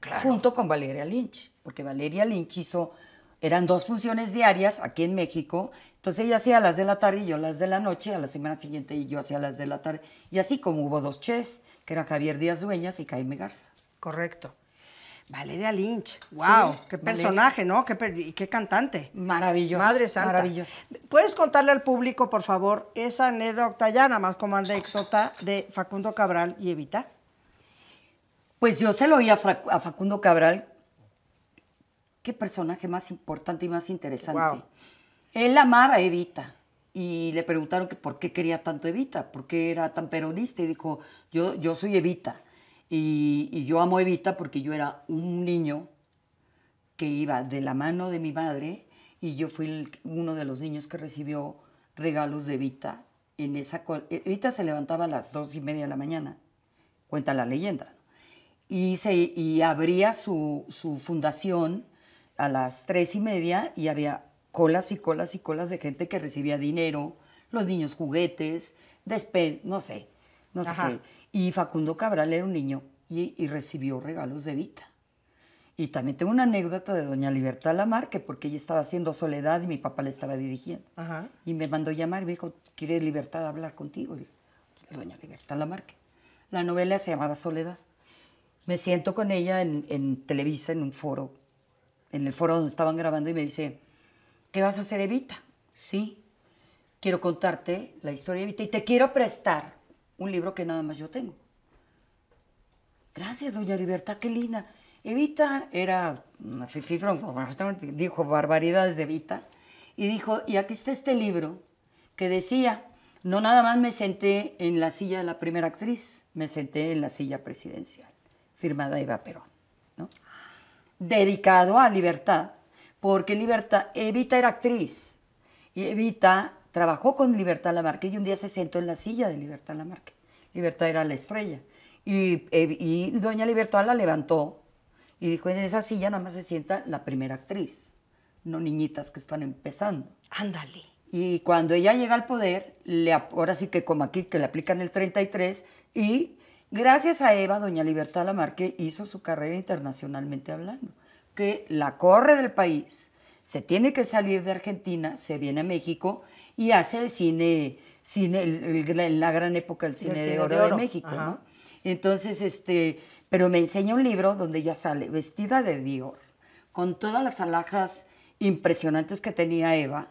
Claro. Junto con Valeria Lynch, porque Valeria Lynch hizo, eran dos funciones diarias aquí en México, entonces ella hacía las de la tarde y yo las de la noche, a la semana siguiente y yo hacía las de la tarde, y así como hubo dos chefs, que eran Javier Díaz Dueñas y Jaime Garza. Correcto. Valeria Lynch, wow, qué personaje, ¿no? Qué, qué cantante. Maravilloso. Madre Santa. Maravilloso. ¿Puedes contarle al público, por favor, esa anécdota ya nada más como anécdota de Facundo Cabral y Evita? Pues yo se lo oí a, Facundo Cabral. Qué personaje más importante y más interesante. Él amaba a Evita y le preguntaron que por qué quería tanto Evita, por qué era tan peronista y dijo, yo, yo soy Evita y, yo amo Evita porque yo era un niño que iba de la mano de mi madre y yo fui uno de los niños que recibió regalos de Evita. En esa, e-, Evita se levantaba a las dos y media de la mañana, cuenta la leyenda. Y, se, y abría su, fundación a las tres y media y había colas y colas y colas de gente que recibía dinero, los niños juguetes, despe no sé, no sé y Facundo Cabral era un niño y, recibió regalos de Vita. Y también tengo una anécdota de doña Libertad Lamarque, porque ella estaba haciendo soledad y mi papá le estaba dirigiendo. Y me mandó llamar y me dijo, ¿quiere Libertad hablar contigo? Y doña Libertad Lamarque. La novela se llamaba Soledad. Me siento con ella en, en, Televisa, en un foro, en el foro donde estaban grabando, y me dice, ¿qué vas a hacer, Evita? Sí, quiero contarte la historia de Evita y te quiero prestar un libro que nada más yo tengo. Gracias, doña Libertad, qué linda. Evita era dijo barbaridades de Evita, y dijo, y aquí está este libro que decía, no nada más me senté en la silla de la primera actriz, me senté en la silla presidencial, firmada Eva Perón, dedicado a Libertad, porque Libertad, Evita era actriz, y Evita Trabajó con Libertad Lamarque y un día se sentó en la silla de Libertad Lamarque. Libertad era la estrella. Eh, y, doña Libertad la levantó y dijo, en esa silla nada más se sienta la primera actriz, no niñitas que están empezando. Ándale. Y cuando ella llega al poder, le, ahora sí que como aquí, que le aplican el 33, y gracias a Eva, doña Libertad Lamarque hizo su carrera internacionalmente hablando, que la corre del país, se tiene que salir de Argentina, se viene a México y hace cine, cine en la gran época del cine, de, oro de, México, ¿no? Entonces, este, pero me enseña un libro donde ella sale vestida de Dior, con todas las alhajas impresionantes que tenía Eva,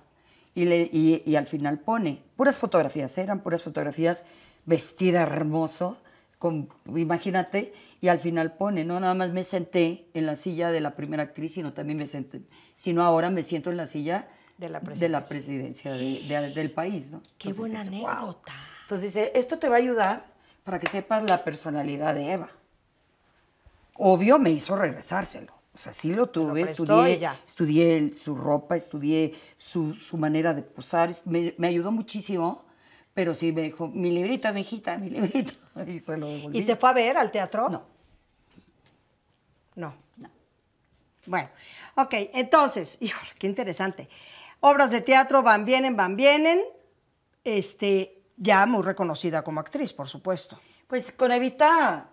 y, le, al final pone puras fotografías, ¿eh? eran puras fotografías, vestida hermoso, con, imagínate, y al final pone, no nada más me senté en la silla de la primera actriz, sino también me senté, sino ahora me siento en la silla de la presidencia, del país. ¿no? Qué buena anécdota. Entonces, esto te va a ayudar para que sepas la personalidad de Eva. Obvio, me hizo regresárselo. O sea, sí lo tuve, estudié, estudié su ropa, estudié su, manera de posar, me, ayudó muchísimo, pero sí me dijo, mi librito, mi mi librito, y se lo devolví. ¿Y te fue a ver al teatro? No. No. no. Bueno, ok, entonces, híjole, qué interesante. Obras de teatro, Van Vienen, Van Vienen, este, ya muy reconocida como actriz, por supuesto. Pues con Evita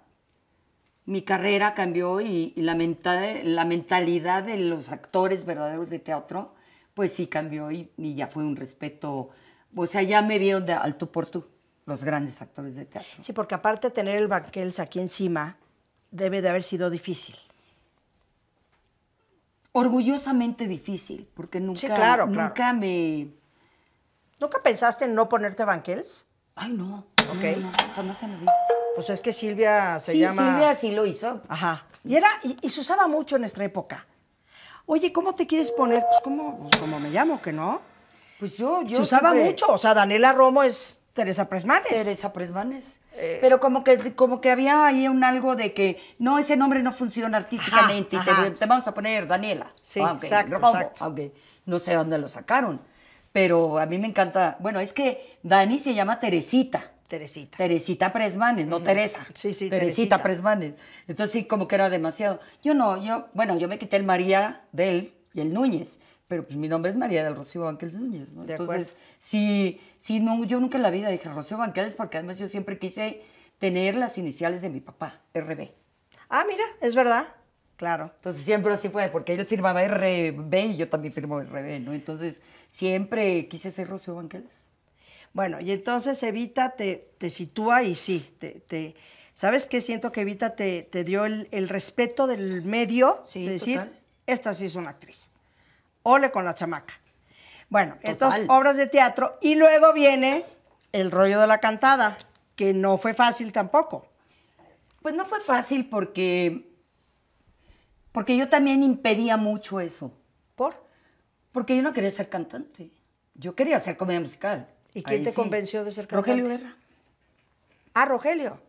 mi carrera cambió y, la, mentalidad de los actores verdaderos de teatro, pues sí cambió y, ya fue un respeto, o sea, ya me vieron de alto por tú los grandes actores de teatro. Sí, porque aparte de tener el Baquels aquí encima, debe de haber sido difícil orgullosamente difícil, porque nunca, nunca me... ¿Nunca pensaste en no ponerte banquels? Ay, no. Ok. jamás se me vi. Pues es que Silvia se llama... sí, Silvia sí lo hizo. Ajá. Y, era, y, se usaba mucho en nuestra época. Oye, ¿cómo te quieres poner? Pues como, pues, como me llamo, que no. Pues yo, yo. Se usaba mucho. O sea, Daniela Romo es Teresa Presmanes. Teresa Presmanes. Eh, pero como que, como que había ahí un algo de que no, ese nombre no funciona artísticamente Y te, vamos a poner Daniela. Sí, ah, exacto, ah, no sé dónde lo sacaron. Pero a mí me encanta. Bueno, es que Dani se llama Teresita. Teresita. Teresita Presmanes, no Teresa. Sí, sí, Teresita, Teresita. Presmanes. Entonces sí, como que era demasiado. Yo no, yo, bueno, yo me quité el María de él y el Núñez pero pues mi nombre es María del Rocío Banquels Núñez, ¿no? Entonces, sí, si, no, yo nunca en la vida dije Rocío Banquels porque además yo siempre quise tener las iniciales de mi papá, RB. Ah, mira, es verdad. Claro. Entonces siempre así fue, porque él firmaba RB y yo también firmo RB, ¿no? Entonces siempre quise ser Rocío Banqueles. Bueno, y entonces Evita te, te sitúa y sí, te, ¿sabes qué? Siento que Evita te, te dio el, respeto del medio de decir, esta sí es una actriz ole con la chamaca. Bueno, estas entonces obras de teatro y luego viene el rollo de la cantada, que no fue fácil tampoco. Pues no fue fácil porque porque yo también impedía mucho eso. ¿Por? Porque yo no quería ser cantante. Yo quería hacer comedia musical. ¿Y quién te convenció de ser cantante? Rogelio Guerra. Ah, Rogelio.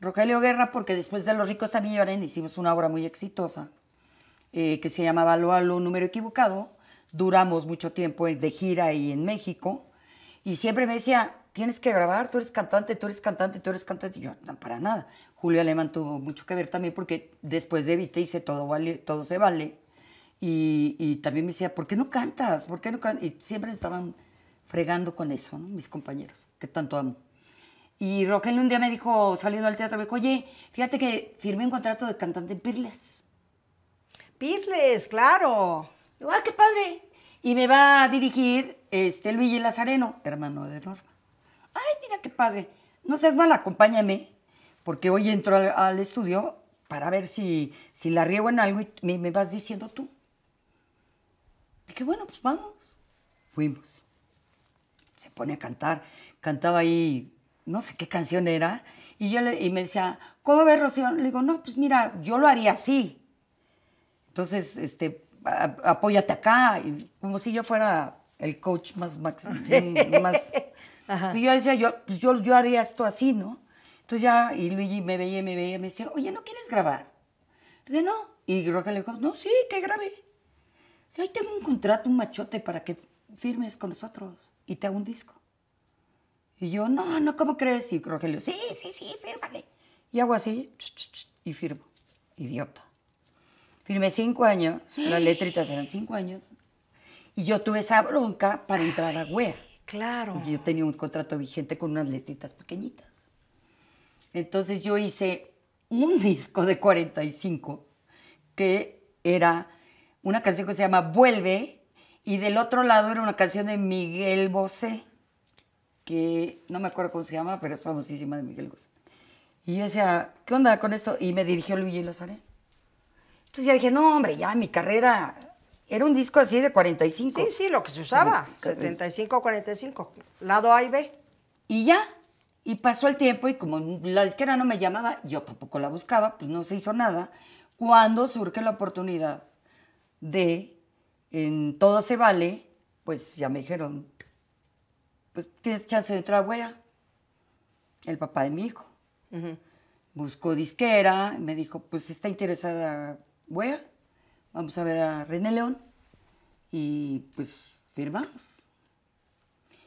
Rogelio Guerra, porque después de Los ricos también lloré, hicimos una obra muy exitosa. Eh, que se llamaba Loalo Número Equivocado. Duramos mucho tiempo de gira y en México. Y siempre me decía, tienes que grabar, tú eres cantante, tú eres cantante, tú eres cantante. Y yo, no, para nada. Julio Alemán tuvo mucho que ver también porque después de Evite hice Todo, vale, todo se vale. Y, también me decía, ¿por qué no cantas? ¿Por qué no Y siempre estaban fregando con eso, mis compañeros, que tanto amo. Y Rogelio un día me dijo, saliendo al teatro, me dijo, oye, fíjate que firmé un contrato de cantante en Pirlas. Pirles, claro. ¡Ah, qué padre! Y me va a dirigir este Luigi Lazareno, hermano de Norma. ¡Ay, mira qué padre! No seas mal, acompáñame, porque hoy entro al, estudio para ver si, si la riego en algo y me, vas diciendo tú. Y que bueno, pues vamos. Fuimos. Se pone a cantar. Cantaba ahí, no sé qué canción era. Y yo le, y me decía, ¿cómo ves, Rocío? Le digo, no, pues mira, yo lo haría así. Entonces, este, apóyate acá, como si yo fuera el coach más, eh, máximo, pues, yo yo, haría esto así, ¿no? Entonces ya, y Luigi me veía, me veía, me decía, oye, ¿no quieres grabar? Le dije, no. Y Rogelio dijo, no, sí, que grabe. si ahí tengo un contrato, un machote para que firmes con nosotros y te hago un disco. Y yo, no, no, ¿cómo crees? Y Rogelio, sí, sí, sí, fírmale. Y hago así, y firmo. Idiota. Firmé cinco años, las letritas eran cinco años, y yo tuve esa bronca para entrar a wea. Claro. yo tenía un contrato vigente con unas letritas pequeñitas. Entonces yo hice un disco de 45 que era una canción que se llama Vuelve y del otro lado era una canción de Miguel Bosé que no me acuerdo cómo se llama, pero es famosísima de Miguel Bosé. Y yo decía, ¿qué onda con esto? Y me dirigió Luigi Lozaré. Entonces ya dije, no, hombre, ya mi carrera era un disco así de 45. Sí, sí, lo que se usaba, 75, 45, lado A y B. Y ya, y pasó el tiempo y como la disquera no me llamaba, yo tampoco la buscaba, pues no se hizo nada, cuando surge la oportunidad de, en Todo se vale, pues ya me dijeron, pues tienes chance de entrar Wea, e el papá de mi hijo. Buscó disquera, me dijo, pues está interesada Güea, vamos a ver a René León y pues firmamos.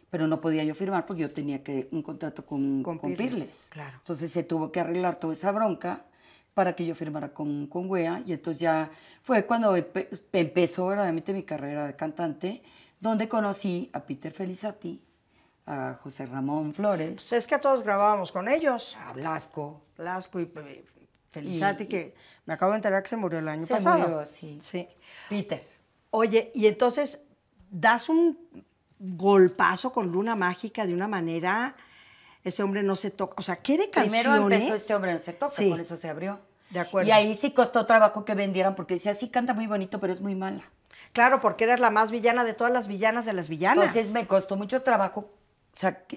Pero no podía yo firmar porque yo tenía que un contrato con, con, con Pirles. Claro. Entonces se tuvo que arreglar toda esa bronca para que yo firmara con, con Y entonces ya fue cuando empezó realmente mi carrera de cantante, donde conocí a Peter Felizati, a José Ramón Flores. Pues es que todos grabábamos con ellos. A Blasco. Blasco y eh, Felizati, que me acabo de enterar que se murió el año pasado. Murió, sí. sí. Peter. Oye, y entonces das un golpazo con Luna Mágica de una manera. Ese hombre no se toca. O sea, ¿qué de canciones? Primero empezó este hombre no se toca, con eso se abrió. De acuerdo. Y ahí sí costó trabajo que vendieran, porque decía, sí canta muy bonito, pero es muy mala. Claro, porque eras la más villana de todas las villanas de las villanas. Entonces me costó mucho trabajo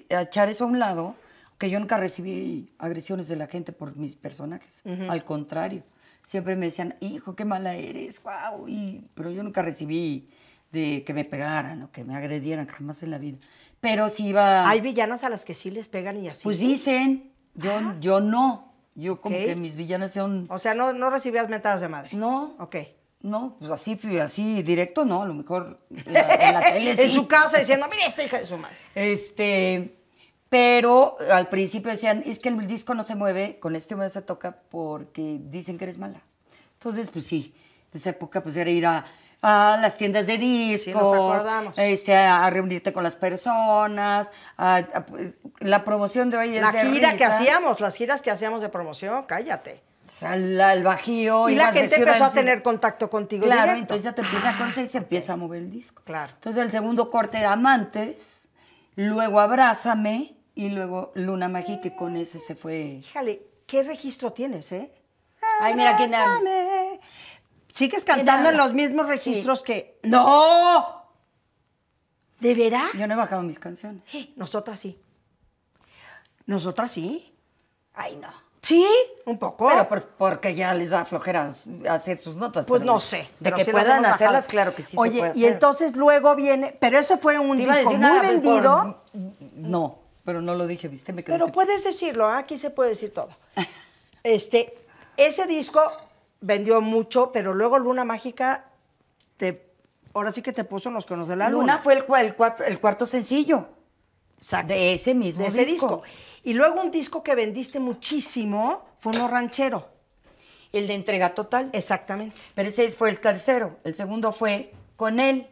echar eso a un lado que yo nunca recibí agresiones de la gente por mis personajes, al contrario, siempre me decían, hijo, qué mala eres, wow, y, pero yo nunca recibí de que me pegaran o que me agredieran, jamás en la vida. Pero si iba... Hay villanas a las que sí les pegan y así. Pues dicen, yo, ah. yo no, yo como que mis villanas son... O sea, no, no recibías mentadas de madre. No. Ok. No, pues así, así directo, no, a lo mejor la, en tele, en su casa diciendo, mira esta hija de su madre. Este, pero al principio decían, es que el disco no se mueve, con este medio se toca porque dicen que eres mala. Entonces, pues sí, de esa época pues era ir a, las tiendas de discos, nos acordamos. Este, a, reunirte con las personas, a, pues, la promoción de hoy es La gira que hacíamos, las giras que hacíamos de promoción, cállate. O sea, el bajío. Y la gente empezó a tener contacto contigo. Claro, entonces ya te empieza a ah, conocer y se empieza a mover el disco. Claro. Entonces el segundo corte era Amantes luego Abrázame y luego Luna Magí, con ese se fue. Híjale, ¿qué registro tienes, eh? Ay, mira quién habla. Sigues cantando en los mismos registros que. ¡No! ¿De veras? Yo no he bajado mis canciones. Nosotras sí. Nosotras sí. Ay, no. Sí, un poco. Pero porque ya les da flojeras hacer sus notas. Pues no sé. De que puedan hacerlas, claro que sí. Oye, y entonces luego viene, pero ese fue un disco muy vendido. no, pero no lo dije, viste, me Pero puedes decirlo, ¿ah? aquí se puede decir todo. este, ese disco vendió mucho, pero luego Luna Mágica te, ahora sí que te puso en los conos de la luna. Luna fue el, el, cuarto, el cuarto sencillo. De ese mismo de ese disco. Y luego un disco que vendiste muchísimo fue uno ranchero. El de entrega total. Exactamente. Pero ese fue el tercero. El segundo fue con él.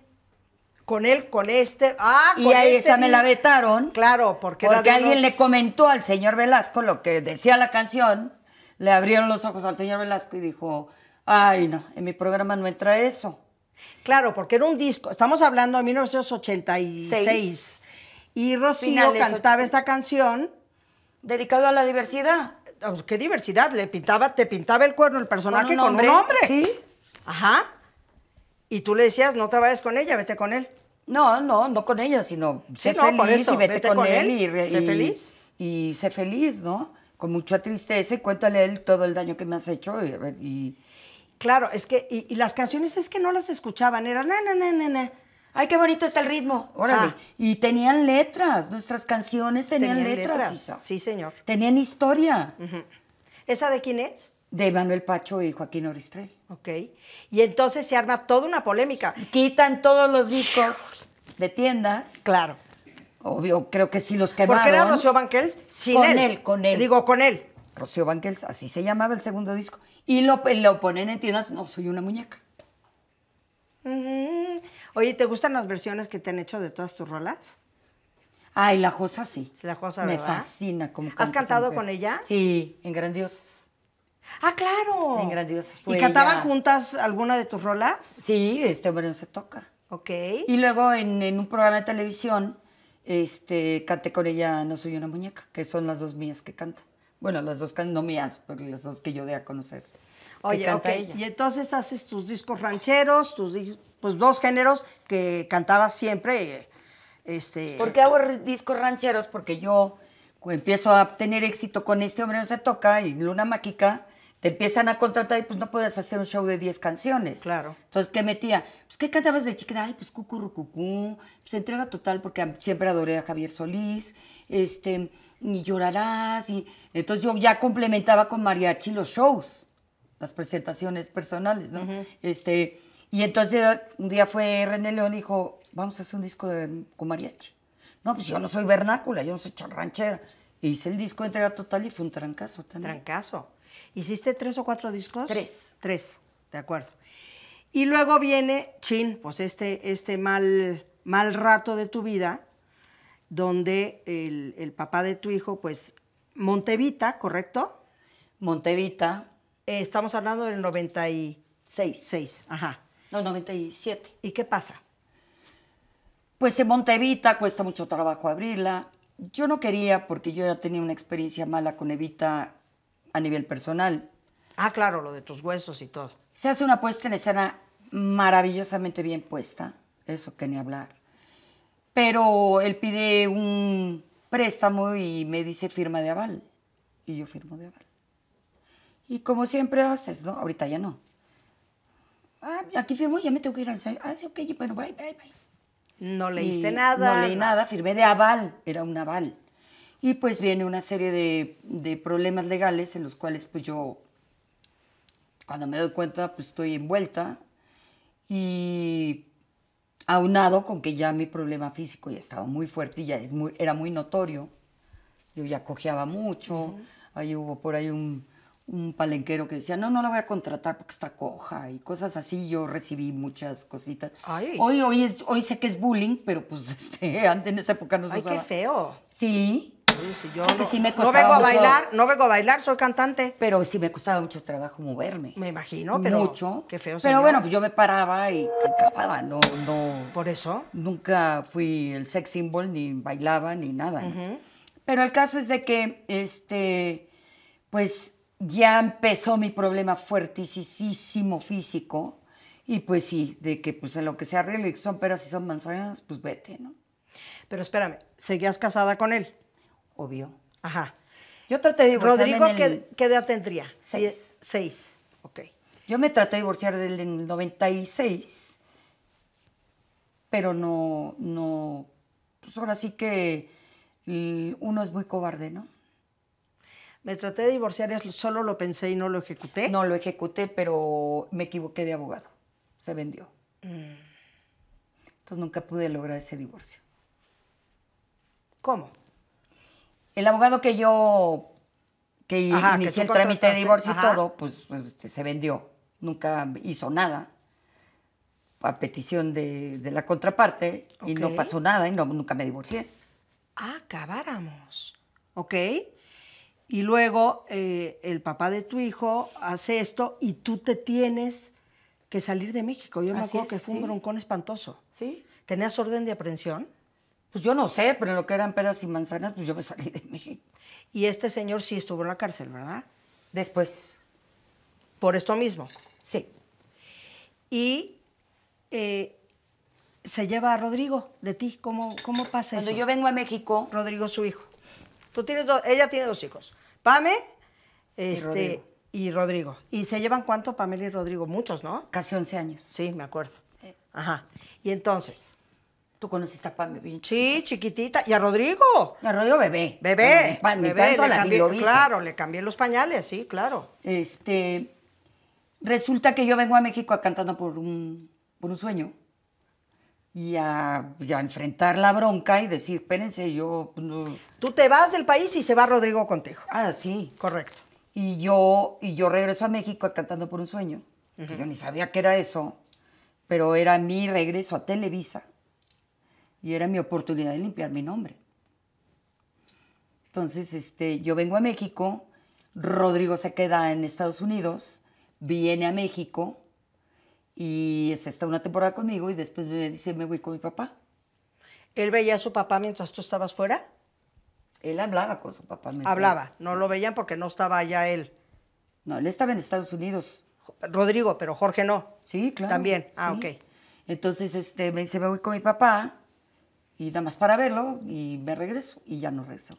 Con él, con este. Ah, y ahí a este esa me la vetaron. Claro, porque, porque alguien le comentó al señor Velasco lo que decía la canción. Le abrieron los ojos al señor Velasco y dijo, ay no, en mi programa no entra eso. Claro, porque era un disco. Estamos hablando de 1986. Y Rocío cantaba esta canción dedicado a la diversidad. Oh, ¿Qué diversidad? Le pintaba, te pintaba el cuerno el personaje con un hombre. Sí. Ajá. Y tú le decías, no te vayas con ella, vete con él. No, no, no con ella, sino sé feliz y vete, con, él, y, sé feliz. Y sé feliz, ¿no? Con mucha tristeza y cuéntale a él todo el daño que me has hecho y, Claro, es que, y, las canciones es que no las escuchaban, eran ay, qué bonito está el ritmo, órale. Ah. Y tenían letras, nuestras canciones tenían, letras. Sí, señor. Tenían historia. ¿Esa de quién es? De Manuel Pacho y Joaquín Oristrel. Ok. Y entonces se arma toda una polémica. Quitan todos los discos de tiendas. Claro. Obvio, creo que sí los quemaron. Porque era Rocío Banquels sin con él. Con él, Digo, con él. Rocío Banquels, así se llamaba el segundo disco. Y lo, ponen en tiendas, no, soy una muñeca. Oye, ¿te gustan las versiones que te han hecho de todas tus rolas? Ay, la Josa sí. La Josa, Me fascina. Como ¿Has cantado con ella? Sí, en Grandiosas. Ah, claro. En Grandiosas. ¿Y cantaban juntas alguna de tus rolas? Sí, este hombre no se toca. Ok. Y luego en, un programa de televisión, este, canté con ella No soy una muñeca, que son las dos mías que cantan. Bueno, las dos, no mías, pero las dos que yo de a conocer. Oye, ok. Y entonces haces tus discos rancheros, tus discos pues dos géneros que cantaba siempre. Este, ¿Por qué hago discos rancheros? Porque yo empiezo a tener éxito con este hombre no se toca y Luna Máquica te empiezan a contratar y pues no puedes hacer un show de 10 canciones. Claro. Entonces, ¿qué metía? Pues, ¿qué cantabas de chiquita? Ay, pues, cucurrucucú, pues, entrega total, porque siempre adoré a Javier Solís, este, y llorarás, y... Entonces, yo ya complementaba con mariachi los shows, las presentaciones personales, ¿no? Este... Y entonces un día fue René León y dijo, vamos a hacer un disco de, con mariachi. No, pues yo no soy vernácula, yo no soy chorranchera. E hice el disco de entrega total y fue un trancazo también. Trancazo. ¿Hiciste tres o cuatro discos? Tres. Tres, de acuerdo. Y luego viene, chin, pues este, este mal, mal rato de tu vida, donde el, papá de tu hijo, pues, Montevita, ¿correcto? Montevita. Eh, estamos hablando del 96. Seis. Ajá. No, 97. ¿Y qué pasa? Pues se monta Evita, cuesta mucho trabajo abrirla. Yo no quería porque yo ya tenía una experiencia mala con Evita a nivel personal. Ah, claro, lo de tus huesos y todo. Se hace una puesta en escena maravillosamente bien puesta, eso que ni hablar. Pero él pide un préstamo y me dice firma de aval. Y yo firmo de aval. Y como siempre haces, ¿no? Ahorita ya no. Ah, aquí firmo, ya me tengo que ir al Ah, sí, ok, bueno, bye, bye, bye. No leíste nada. No leí nada, firmé de aval, era un aval. Y pues viene una serie de, problemas legales en los cuales pues yo, cuando me doy cuenta, pues estoy envuelta y aunado con que ya mi problema físico ya estaba muy fuerte y ya era muy notorio. Yo ya cojeaba mucho, ahí hubo por ahí un, un palenquero que decía, no, no la voy a contratar porque está coja y cosas así. Yo recibí muchas cositas. Hoy, hoy, es, sé que es bullying, pero pues este, antes en esa época no se Ay, qué feo. Sí. si no, me vengo a bailar, no vengo a bailar, soy cantante. Pero sí me costaba mucho trabajo moverme. Me imagino, pero mucho. Qué feo. Pero bueno, pues, yo me paraba y cantaba, no, Por eso. Nunca fui el sex symbol ni bailaba ni nada. Pero el caso es de que, este, pues ya empezó mi problema fuertísimo físico. Y pues sí, de que pues en lo que se arregle, que son peras y son manzanas, pues vete, ¿no? Pero espérame, ¿seguías casada con él? Obvio. Ajá. Yo traté de divorciarme. Rodrigo, en el... ¿qué, edad tendría? Seis. seis, ok. Yo me traté de divorciar de él en el 96, pero no, no, pues ahora sí que uno es muy cobarde, ¿no? Me traté de divorciar, solo lo pensé y no lo ejecuté. No lo ejecuté, pero me equivoqué de abogado. Se vendió. Entonces nunca pude lograr ese divorcio. ¿Cómo? El abogado que yo que inicié el trámite de divorcio y todo, pues, este, se vendió. Nunca hizo nada a petición de, la contraparte y no pasó nada y nunca me divorcié. Ah, acabáramos. ¿Ok? y luego eh, el papá de tu hijo hace esto y tú te tienes que salir de México. Yo me acuerdo que fue un broncón espantoso. ¿Sí? ¿Tenías orden de aprehensión? Pues yo no sé, pero lo que eran peras y manzanas, pues yo me salí de México. Y este señor sí estuvo en la cárcel, ¿verdad? Después. Por esto mismo. Sí. Y eh, se lleva a Rodrigo de ti. ¿Cómo, cómo pasa eso? Cuando yo vengo a México. Rodrigo, su hijo. Tú tienes dos, ella tiene dos hijos. Pame este, y, Rodrigo. y, se llevan cuánto Pamela y Rodrigo? Muchos, ¿no? Casi 11 años. Sí, me acuerdo. Ajá. Y entonces... Tú conociste a Pame bien Sí, chiquitita. ¿Y a Rodrigo? a Rodrigo bebé. Bebé. bebé, claro, le cambié los pañales, sí, claro. Este, resulta que yo vengo a México cantando por un, por un sueño y a, enfrentar la bronca y decir, espérense, yo... Pues, Tú te vas del país y se va Rodrigo Contejo. Ah, sí. Correcto. Y yo, y yo regreso a México cantando por un sueño, yo ni sabía que era eso, pero era mi regreso a Televisa y era mi oportunidad de limpiar mi nombre. Entonces, este, yo vengo a México, Rodrigo se queda en Estados Unidos, viene a México y se está una temporada conmigo y después me dice, me voy con mi papá. ¿Él veía a su papá mientras tú estabas fuera? Él hablaba con su papá. Hablaba, no lo veían porque no estaba allá él. No, él estaba en Estados Unidos. Rodrigo, pero Jorge no. Sí, claro. También, ah, ok. Entonces este, me dice, me voy con mi papá y nada más para verlo y me regreso y ya no regresó.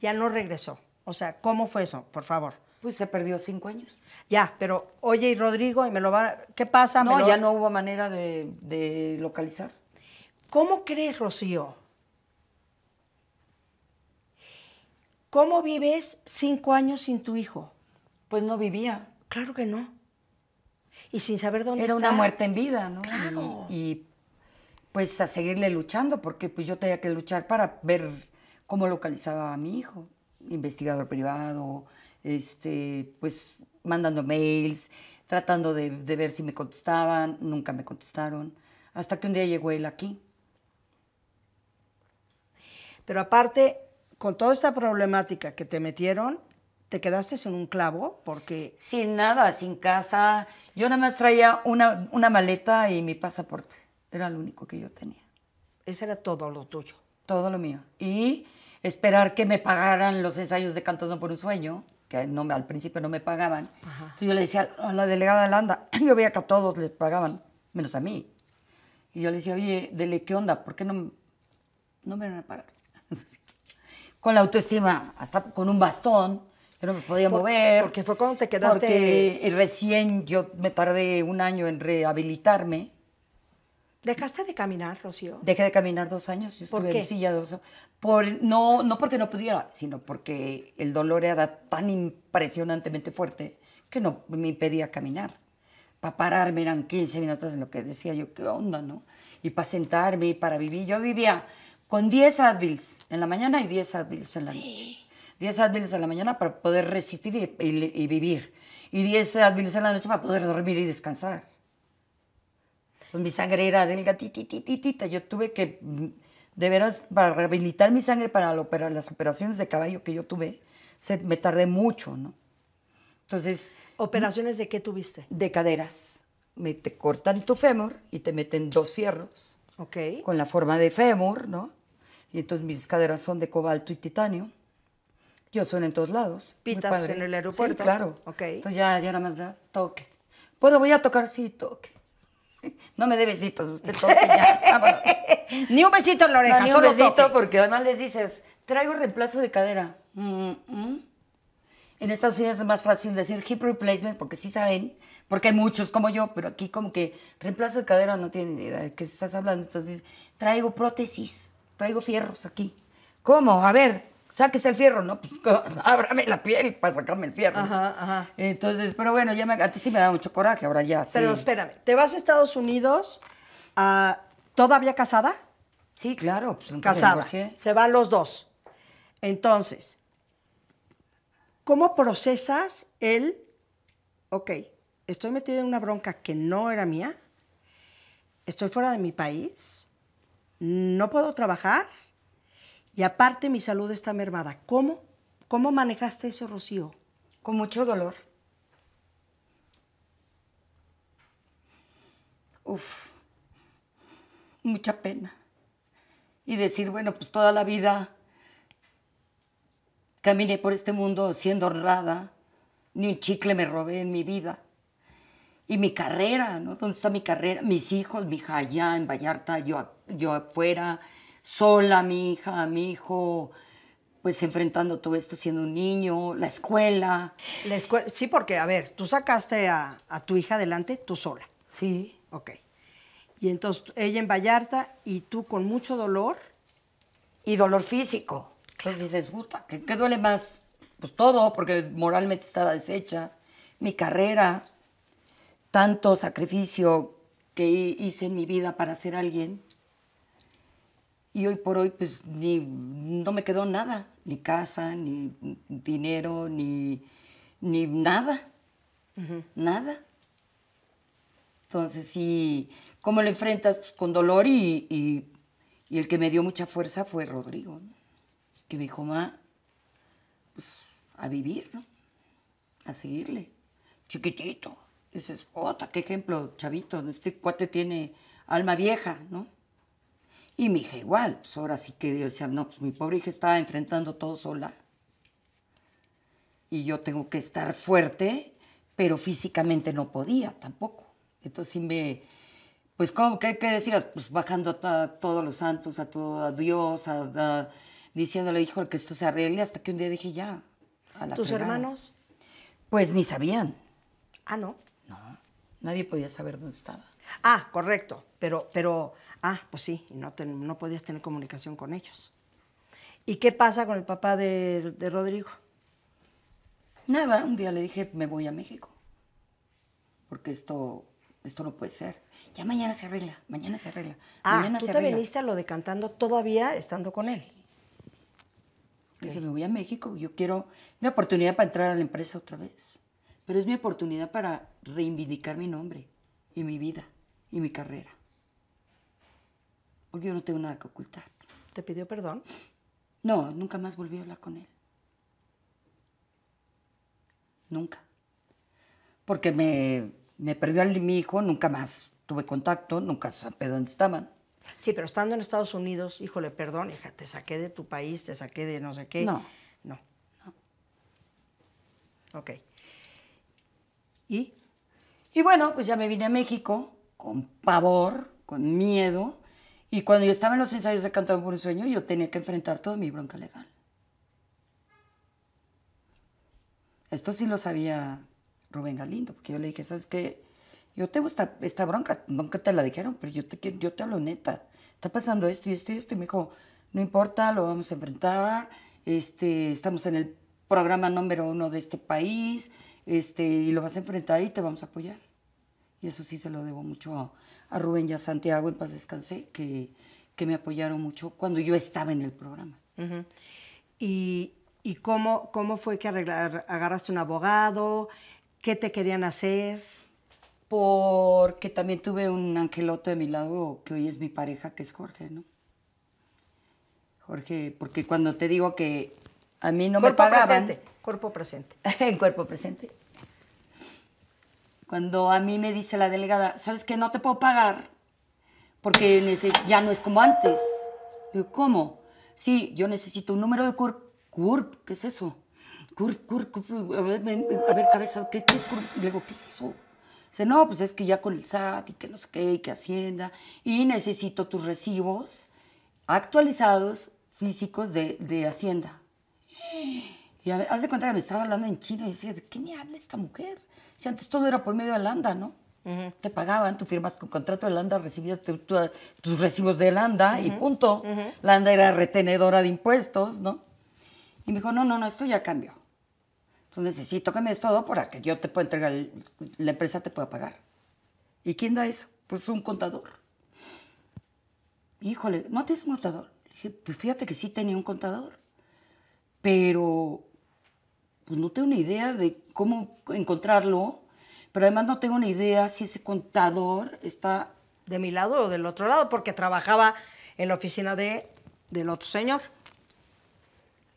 Ya no regresó. O sea, ¿cómo fue eso? Por favor. Pues se perdió cinco años. Ya, pero oye, y Rodrigo, y me lo va, ¿qué pasa? No, ya no hubo manera de, de localizar. ¿Cómo crees, Rocío? ¿Cómo vives cinco años sin tu hijo? Pues no vivía. Claro que no. Y sin saber dónde Era una muerte en vida, ¿no? Claro. Y, y, pues a seguirle luchando, porque pues yo tenía que luchar para ver cómo localizaba a mi hijo. Investigador privado, este, pues mandando mails, tratando de, ver si me contestaban, nunca me contestaron, hasta que un día llegó él aquí. Pero aparte, con toda esta problemática que te metieron, te quedaste sin un clavo porque... Sin nada, sin casa. Yo nada más traía una, una maleta y mi pasaporte. Era lo único que yo tenía. Ese era todo lo tuyo. Todo lo mío. Y esperar que me pagaran los ensayos de cantón por un Sueño que al principio no me pagaban. yo le decía a la delegada de Landa, yo veía que a todos les pagaban, menos a mí. Y yo le decía, oye, dele, ¿qué onda? ¿Por qué no, me van a pagar? con la autoestima, hasta con un bastón, yo no me podía Por, mover. Porque fue cuando te quedaste... Porque recién yo me tardé un año en rehabilitarme ¿Dejaste de caminar, Rocío? Dejé de caminar dos años, yo ¿Por estuve en silla Por, no, no porque no pudiera, sino porque el dolor era tan impresionantemente fuerte que no me impedía caminar. Para pararme eran 15 minutos en lo que decía yo, ¿qué onda, no? Y para sentarme y para vivir. Yo vivía con 10 Advils en la mañana y 10 Advils en la noche. 10 Advils en la mañana para poder resistir y, vivir. Y 10 Advils en la noche para poder dormir y descansar. Pues, mi sangre era delgadita, Yo tuve que, de veras, para rehabilitar mi sangre para las operaciones de caballo que yo tuve, se, me tardé mucho, ¿no? Entonces... ¿Operaciones de qué tuviste? De caderas. Me, te cortan tu fémur y te meten dos fierros. Ok. Con la forma de fémur, ¿no? Y entonces mis caderas son de cobalto y titanio. Yo sueno en todos lados. ¿Pitas en el aeropuerto? claro. Ok. Entonces ya, ya nada más, toque. ¿Puedo? Voy a tocar, sí, toque. No me dé besitos, usted toque ya. Ni un besito en la oreja, no, ni un besito porque además les dices, traigo reemplazo de cadera. En Estados Unidos es más fácil decir hip replacement porque sí saben, porque hay muchos como yo, pero aquí como que reemplazo de cadera no tienen idea de qué estás hablando. Entonces, traigo prótesis, traigo fierros aquí. ¿Cómo? A ver, sáquese el fierro, ¿no? Ábrame la piel para sacarme el fierro. Ajá, ajá. Entonces, pero bueno, ya me, ti sí me da mucho coraje, ahora ya. Pero espérame, ¿te vas a Estados Unidos ah, todavía casada? Sí, claro. Pues, casada. Se van los dos. Entonces, ¿cómo procesas el, ok, estoy metida en una bronca que no era mía, estoy fuera de mi país, no puedo trabajar? Y aparte mi salud está mermada. ¿Cómo? ¿Cómo manejaste eso, Rocío? Con mucho dolor. Uf, mucha pena. Y decir, bueno, pues toda la vida caminé por este mundo siendo honrada, ni un chicle me robé en mi vida. Y mi carrera, ¿no? ¿Dónde está mi carrera? Mis hijos, mi hija allá en Vallarta, yo, yo afuera, sola, mi hija, mi hijo, pues enfrentando todo esto siendo un niño, la escuela. La escuela, sí, porque, a ver, tú sacaste a, tu hija adelante tú sola. Sí. Ok. Y entonces ella en Vallarta y tú con mucho dolor. Y dolor físico. Entonces dices, puta, ¿qué, ¿qué, duele más? Pues todo, porque moralmente estaba deshecha. Mi carrera, tanto sacrificio que hice en mi vida para ser alguien. Y hoy por hoy, pues, ni, no me quedó nada, ni casa, ni dinero, ni, ni nada, nada. Entonces, sí, ¿cómo lo enfrentas? Pues con dolor y, el que me dio mucha fuerza fue Rodrigo, que me dijo, ma, pues, a vivir, ¿no? A seguirle. Chiquitito. Dices, otra qué ejemplo, chavito, este cuate tiene alma vieja, ¿no? Y mi hija igual, pues ahora sí que yo decía, no, pues mi pobre hija estaba enfrentando todo sola. Y yo tengo que estar fuerte, pero físicamente no podía tampoco. Entonces sí me, pues ¿cómo, qué, decías? Pues bajando a, todos los santos, a todo, Dios, a, diciéndole, hijo, que esto se arregle, hasta que un día dije, ya. ¿Tus hermanos? Pues ni sabían. Ah, no. No, nadie podía saber dónde estaba. Ah, correcto, pero, pero, ah, pues sí, no, no podías tener comunicación con ellos. ¿Y qué pasa con el papá de, de Rodrigo? Nada, un día le dije, me voy a México, porque esto, esto no puede ser. Ya mañana se arregla, mañana se arregla. Ah, tú te lo de cantando todavía estando con él. me voy a México, yo quiero una oportunidad para entrar a la empresa otra vez. Pero es mi oportunidad para reivindicar mi nombre y mi vida y mi carrera. Porque yo no tengo nada que ocultar. ¿Te pidió perdón? No, nunca más volví a hablar con él. Nunca. Porque me, perdió mi hijo, nunca más tuve contacto, nunca sabía dónde estaban. Sí, pero estando en Estados Unidos, híjole, perdón, hija, te saqué de tu país, te saqué de no sé qué. No. No. no. Ok. ¿Y? Y bueno, pues ya me vine a México con pavor, con miedo. Y cuando yo estaba en los ensayos de Cantando por un Sueño, yo tenía que enfrentar toda mi bronca legal. Esto sí lo sabía Rubén Galindo, porque yo le dije, ¿sabes qué? Yo tengo esta, esta bronca, nunca te la dijeron, pero yo te, yo te hablo neta. Está pasando esto y esto y esto. Y me dijo, no importa, lo vamos a enfrentar. Este, estamos en el programa número uno de este país este, y lo vas a enfrentar y te vamos a apoyar y eso sí se lo debo mucho a, Rubén y a Santiago, en paz descanse, que, me apoyaron mucho cuando yo estaba en el programa. ¿Y, cómo, cómo, fue que arreglar, agarraste un abogado? ¿Qué te querían hacer? Porque también tuve un angeloto de mi lado que hoy es mi pareja, que es Jorge, ¿no? Jorge, porque cuando te digo que a mí no me pagaban... Presente, cuerpo presente. en cuerpo presente. Cuando a mí me dice la delegada, ¿sabes qué? No te puedo pagar porque ya no es como antes. ¿Cómo? Sí, yo necesito un número de CURP. ¿Qué es eso? CURP, CURP, CURP. A ver, cabeza, ¿qué, es CURP? Le digo, ¿qué es eso? Dice, no, pues es que ya con el SAT y que no sé qué, y que Hacienda. Y necesito tus recibos actualizados físicos de, de Hacienda. Y haz de cuenta que me estaba hablando en chino y decía, ¿de qué me habla esta mujer? Si antes todo era por medio de Landa, ¿no? Te pagaban, tú firmas con contrato de Landa, recibías tus recibos de Landa y punto. Landa era retenedora de impuestos, ¿no? Y me dijo, no, no, no, esto ya cambió. Entonces necesito que me des todo para que yo te pueda entregar, la empresa te pueda pagar. ¿Y quién da eso? Pues un contador. Híjole, ¿no tienes un contador? Le dije, pues fíjate que sí tenía un contador. Pero pues no tengo ni idea de cómo encontrarlo, pero además no tengo ni idea si ese contador está... De mi lado o del otro lado, porque trabajaba en la oficina de, del otro señor.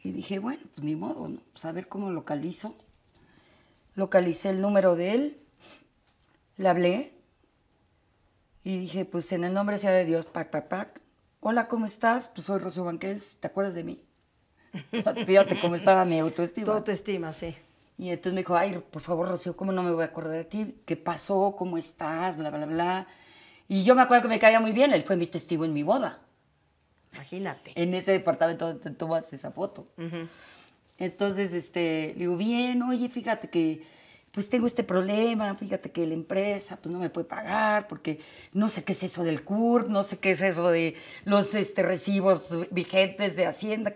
Y dije, bueno, pues ni modo, ¿no? Pues, a ver cómo localizo. Localicé el número de él, le hablé y dije, pues en el nombre sea de Dios, pac, pac, pac. Hola, ¿cómo estás? Pues soy Rocío Banquels, ¿te acuerdas de mí? Fíjate cómo estaba mi autoestima. Tu autoestima, sí. Y entonces me dijo, ay, por favor, Rocío, ¿cómo no me voy a acordar de ti? ¿Qué pasó? ¿Cómo estás? Bla, bla, bla. Y yo me acuerdo que me caía muy bien. Él fue mi testigo en mi boda. Imagínate. En ese departamento donde te tomaste esa foto. Entonces, este, le digo, bien, oye, fíjate que pues tengo este problema, fíjate que la empresa pues no me puede pagar porque no sé qué es eso del CURP, no sé qué es eso de los este, recibos vigentes de Hacienda,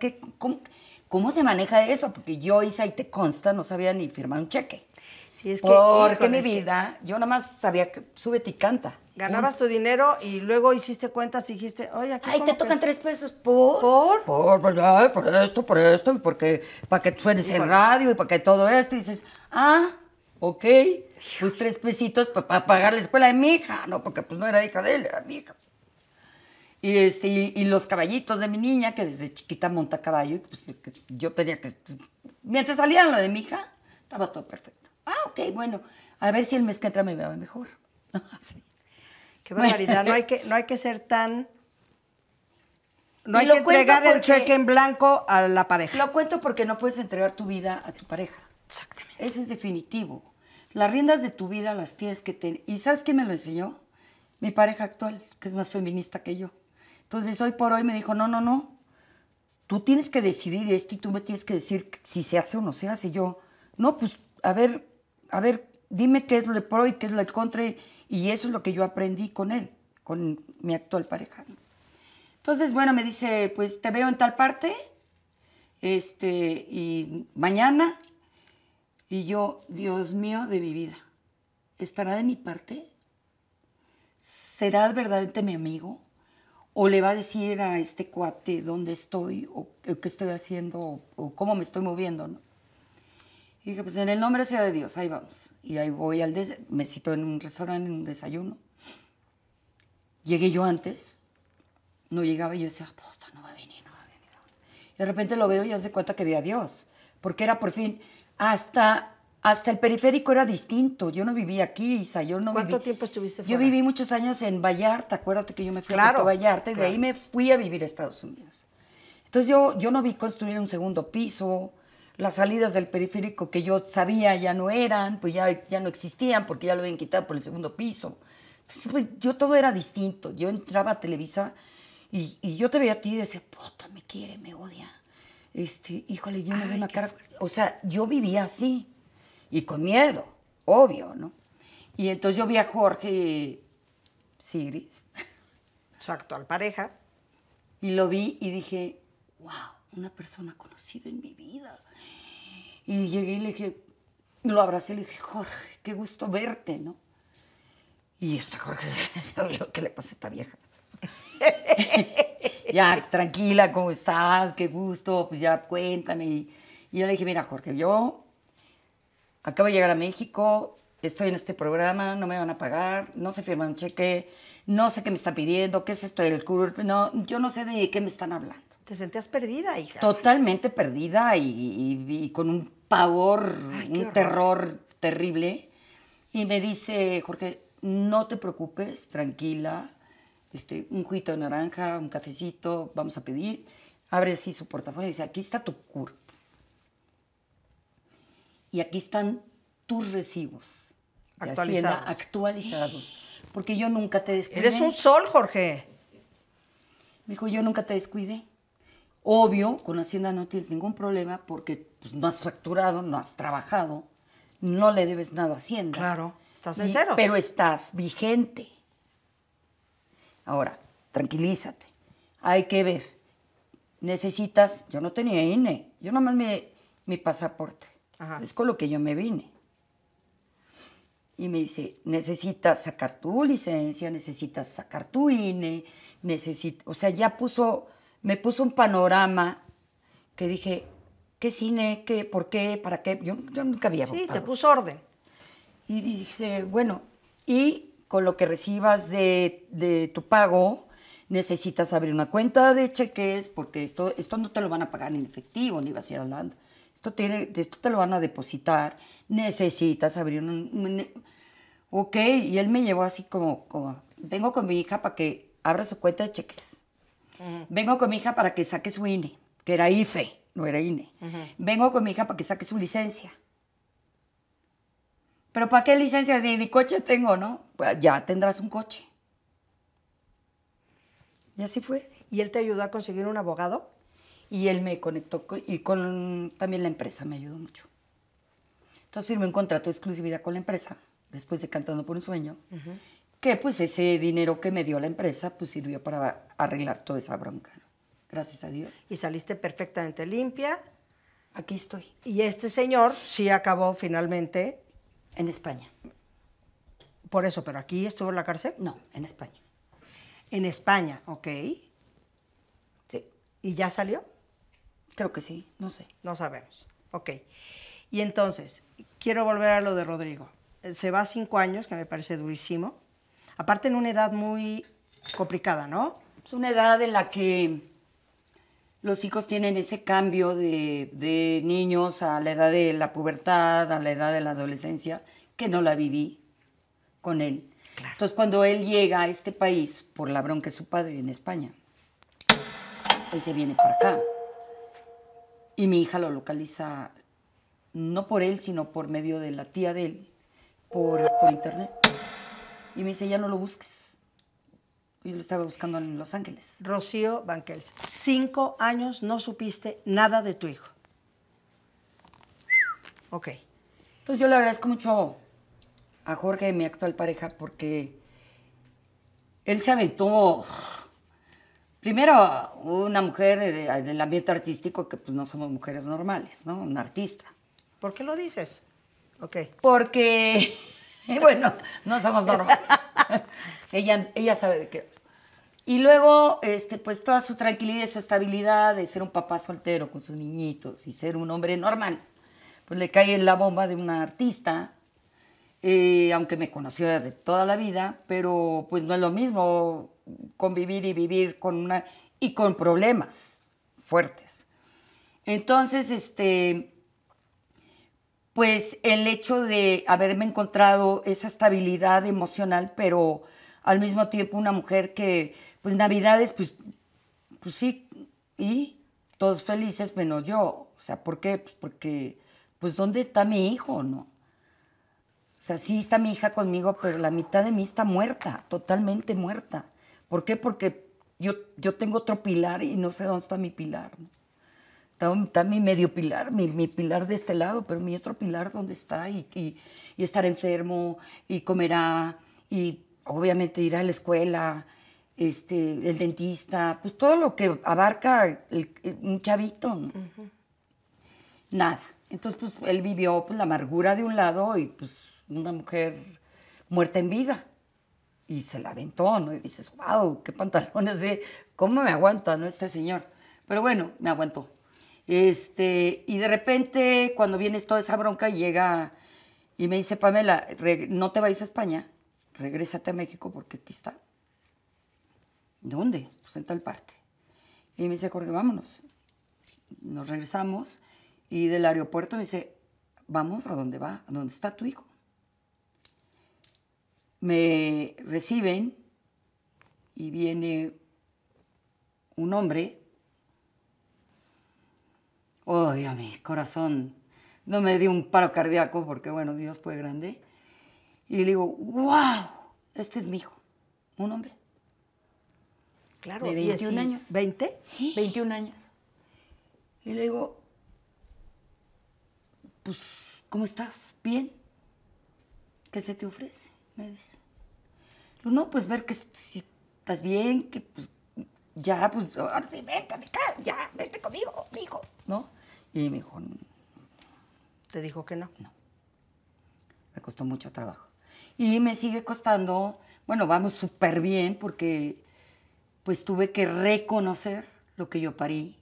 cómo, se maneja eso? Porque yo, hice ahí te consta, no sabía ni firmar un cheque. Sí, es que, porque mi vida, yo nada más sabía que sube y canta. Ganabas tu dinero y luego hiciste cuentas y dijiste, oye, aquí. Ay, te tocan tres pesos por. ¿Por? Por, esto, por esto, porque, para que suenes en radio y para que todo esto. Y dices, ah, ok, pues tres pesitos para pagar la escuela de mi hija, ¿no? Porque pues no era hija de él, era mi hija. Y, este, los caballitos de mi niña, que desde chiquita monta caballo, pues, yo tenía que... Mientras salían lo de mi hija, estaba todo perfecto. Ah, ok, bueno, a ver si el mes que entra me va mejor. Qué barbaridad, no, hay que, no hay que ser tan... No hay que entregar el cheque en blanco a la pareja. Lo cuento porque no puedes entregar tu vida a tu pareja. Exacto. Eso es definitivo. Las riendas de tu vida las tienes que tener. ¿Y sabes quién me lo enseñó? Mi pareja actual, que es más feminista que yo. Entonces, hoy por hoy me dijo, no, no, no, tú tienes que decidir esto y tú me tienes que decir si se hace o no se hace. Y yo, no, pues, a ver, a ver, dime qué es lo de pro y qué es lo contra. Y eso es lo que yo aprendí con él, con mi actual pareja. Entonces, bueno, me dice, pues, te veo en tal parte, este, y mañana y yo, Dios mío de mi vida, ¿estará de mi parte? ¿Será verdaderamente mi amigo? ¿O le va a decir a este cuate dónde estoy o, qué estoy haciendo o, cómo me estoy moviendo? Y dije, pues en el nombre sea de Dios, ahí vamos. Y ahí voy al desayuno, me citó en un restaurante, en un desayuno. Llegué yo antes, no llegaba y yo decía, puta, no va a venir, no va a venir. Y de repente lo veo y hace cuenta que vi a Dios, porque era por fin hasta, hasta el periférico era distinto. Yo no vivía aquí, Isa, yo no ¿Cuánto tiempo estuviste Yo viví muchos años en Vallarta, acuérdate que yo me fui a Vallarta y de ahí me fui a vivir a Estados Unidos. Entonces yo, yo no vi construir un segundo piso, las salidas del periférico que yo sabía ya no eran, pues ya, ya no existían porque ya lo habían quitado por el segundo piso. Entonces, pues, yo todo era distinto. Yo entraba a Televisa y, yo te veía a ti y decía, puta, me quiere, me odia. Este, híjole, yo me veo una cara o sea, yo vivía así y con miedo, obvio, ¿no? Y entonces yo vi a Jorge Sigris. Su actual pareja. Y lo vi y dije, wow, una persona conocida en mi vida. Y llegué y le dije, lo abracé y le dije, Jorge, qué gusto verte, ¿no? Y esta Jorge, ¿qué le pasa a esta vieja. ya, tranquila, ¿cómo estás? Qué gusto, pues ya cuéntame. Y, y yo le dije, mira, Jorge, yo acabo de llegar a México, estoy en este programa, no me van a pagar, no se firma un cheque, no sé qué me está pidiendo, qué es esto del curso. no, yo no sé de qué me están hablando. Te sentías perdida, hija. Totalmente perdida y, con un pavor, un terror terrible. Y me dice, Jorge, no te preocupes, tranquila, este, un juguito de naranja, un cafecito, vamos a pedir. Abre así su portafolio y dice, aquí está tu CURP. Y aquí están tus recibos de Hacienda actualizados. Porque yo nunca te descuidé. Eres un sol, Jorge. dijo, yo nunca te descuidé. Obvio, con Hacienda no tienes ningún problema porque pues, no has facturado, no has trabajado, no le debes nada a Hacienda. Claro, estás en Pero estás vigente. Ahora, tranquilízate. Hay que ver. Necesitas, yo no tenía INE, yo nomás me, mi pasaporte. Es con lo que yo me vine. Y me dice, necesitas sacar tu licencia, necesitas sacar tu INE, necesito, o sea, ya puso, me puso un panorama que dije, ¿qué cine? ¿Qué? ¿Por qué? ¿Para qué? Yo, yo nunca había Sí, te puso orden. Y dice, bueno, y con lo que recibas de, tu pago, necesitas abrir una cuenta de cheques, porque esto, esto no te lo van a pagar en efectivo, ni va a ser a esto te, esto te lo van a depositar, necesitas abrir un, ok, y él me llevó así como, vengo con mi hija para que abra su cuenta de cheques. Vengo con mi hija para que saque su INE, que era IFE, no era INE. Vengo con mi hija para que saque su licencia. Pero ¿para qué licencia? Ni, coche tengo, ¿no? Pues, ya tendrás un coche. Y así fue. ¿Y él te ayudó a conseguir un abogado? y él me conectó y con también la empresa me ayudó mucho. Entonces firmé un contrato de exclusividad con la empresa, después de Cantando por un Sueño, que pues ese dinero que me dio la empresa pues sirvió para arreglar toda esa bronca. Gracias a Dios. Y saliste perfectamente limpia. Aquí estoy. Y este señor sí acabó finalmente. En España. Por eso, pero aquí estuvo en la cárcel. No, en España. En España, ok. Sí. ¿Y ya salió? Creo que sí, no sé. No sabemos. Ok. Y entonces, quiero volver a lo de Rodrigo. Eh, se va a cinco años, que me parece durísimo. Aparte en una edad muy complicada, ¿no? Es una edad en la que los hijos tienen ese cambio de, de niños a la edad de la pubertad, a la edad de la adolescencia, que no la viví con él. Entonces, cuando él llega a este país, por la bronca de su padre en España, él se viene por acá. Y mi hija lo localiza no por él, sino por medio de la tía de él, por, internet. Y me dice, ya no lo busques. Yo lo estaba buscando en Los Ángeles. Rocío Banquels, cinco años no supiste nada de tu hijo. Ok. Entonces yo le agradezco mucho a Jorge, mi actual pareja, porque él se aventó Primero, una mujer en el ambiente artístico que pues no somos mujeres normales, ¿no? Un artista. ¿Por qué lo dices? Ok. Porque, bueno, no somos normales. ella, ella sabe de qué. Y luego, este, pues toda su tranquilidad y su estabilidad de ser un papá soltero con sus niñitos y ser un hombre normal, pues le cae en la bomba de una artista, eh, aunque me conoció desde toda la vida, pero pues no es lo mismo convivir y vivir con una y con problemas fuertes. Entonces, este, pues el hecho de haberme encontrado esa estabilidad emocional, pero al mismo tiempo una mujer que, pues Navidades, pues, pues, sí, y todos felices menos yo. O sea, ¿por qué? Pues porque, pues ¿dónde está mi hijo, no? O sea, sí está mi hija conmigo, pero la mitad de mí está muerta, totalmente muerta. ¿Por qué? Porque yo, yo tengo otro pilar y no sé dónde está mi pilar. Está, mi medio pilar, mi, pilar de este lado, pero mi otro pilar, ¿dónde está? Y, y, estar enfermo, y comerá, y obviamente ir a la escuela, este, el dentista, pues todo lo que abarca un chavito. Nada. Entonces, pues él vivió pues, la amargura de un lado y pues una mujer muerta en vida y se la aventó, ¿no? Y dices, wow, qué pantalones de, ¿cómo me aguanta, no? Este señor. Pero bueno, me aguantó. Este, y de repente, cuando vienes toda esa bronca, llega y me dice, Pamela, no te vayas a España, regrésate a México porque aquí está. ¿Dónde? Pues en tal parte. Y me dice, Jorge, vámonos. Nos regresamos y del aeropuerto me dice, vamos a dónde va, a donde está tu hijo me reciben y viene un hombre. oh, a mi corazón, no me dio un paro cardíaco porque, bueno, Dios fue grande. Y le digo, wow, este es mi hijo, un hombre. Claro, de 21 años. ¿20? Sí. 21 años. Y le digo, pues, ¿cómo estás? ¿Bien? ¿Qué se te ofrece? me dice. No, pues ver que si estás bien, que pues ya, pues ahora sí, vente a mi casa, ya, vente conmigo, hijo, ¿no? Y me dijo, mm". ¿te dijo que no? No. Me costó mucho trabajo. Y me sigue costando, bueno, vamos súper bien porque pues tuve que reconocer lo que yo parí,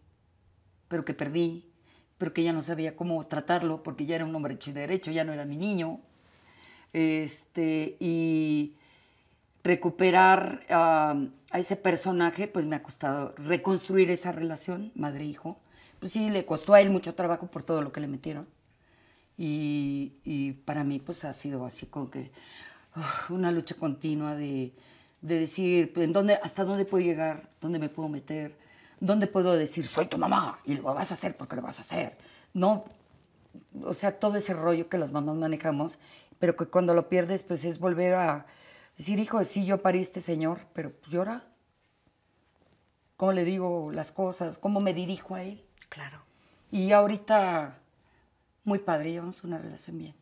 pero que perdí, pero que ya no sabía cómo tratarlo porque ya era un hombre hecho y derecho, ya no era mi niño. Este, y recuperar a ese personaje, pues me ha costado reconstruir esa relación, madre-hijo. Pues sí, le costó a él mucho trabajo por todo lo que le metieron. Y, y para mí, pues ha sido así como que una lucha continua de, de decir pues, ¿en dónde, hasta dónde puedo llegar, dónde me puedo meter, dónde puedo decir, soy tu mamá y lo vas a hacer porque lo vas a hacer. No, o sea, todo ese rollo que las mamás manejamos pero que cuando lo pierdes, pues es volver a decir, hijo, sí, yo parí este señor, pero llora. Pues, ¿Cómo le digo las cosas? ¿Cómo me dirijo a él? Claro. Y ahorita, muy padre, llevamos una relación bien.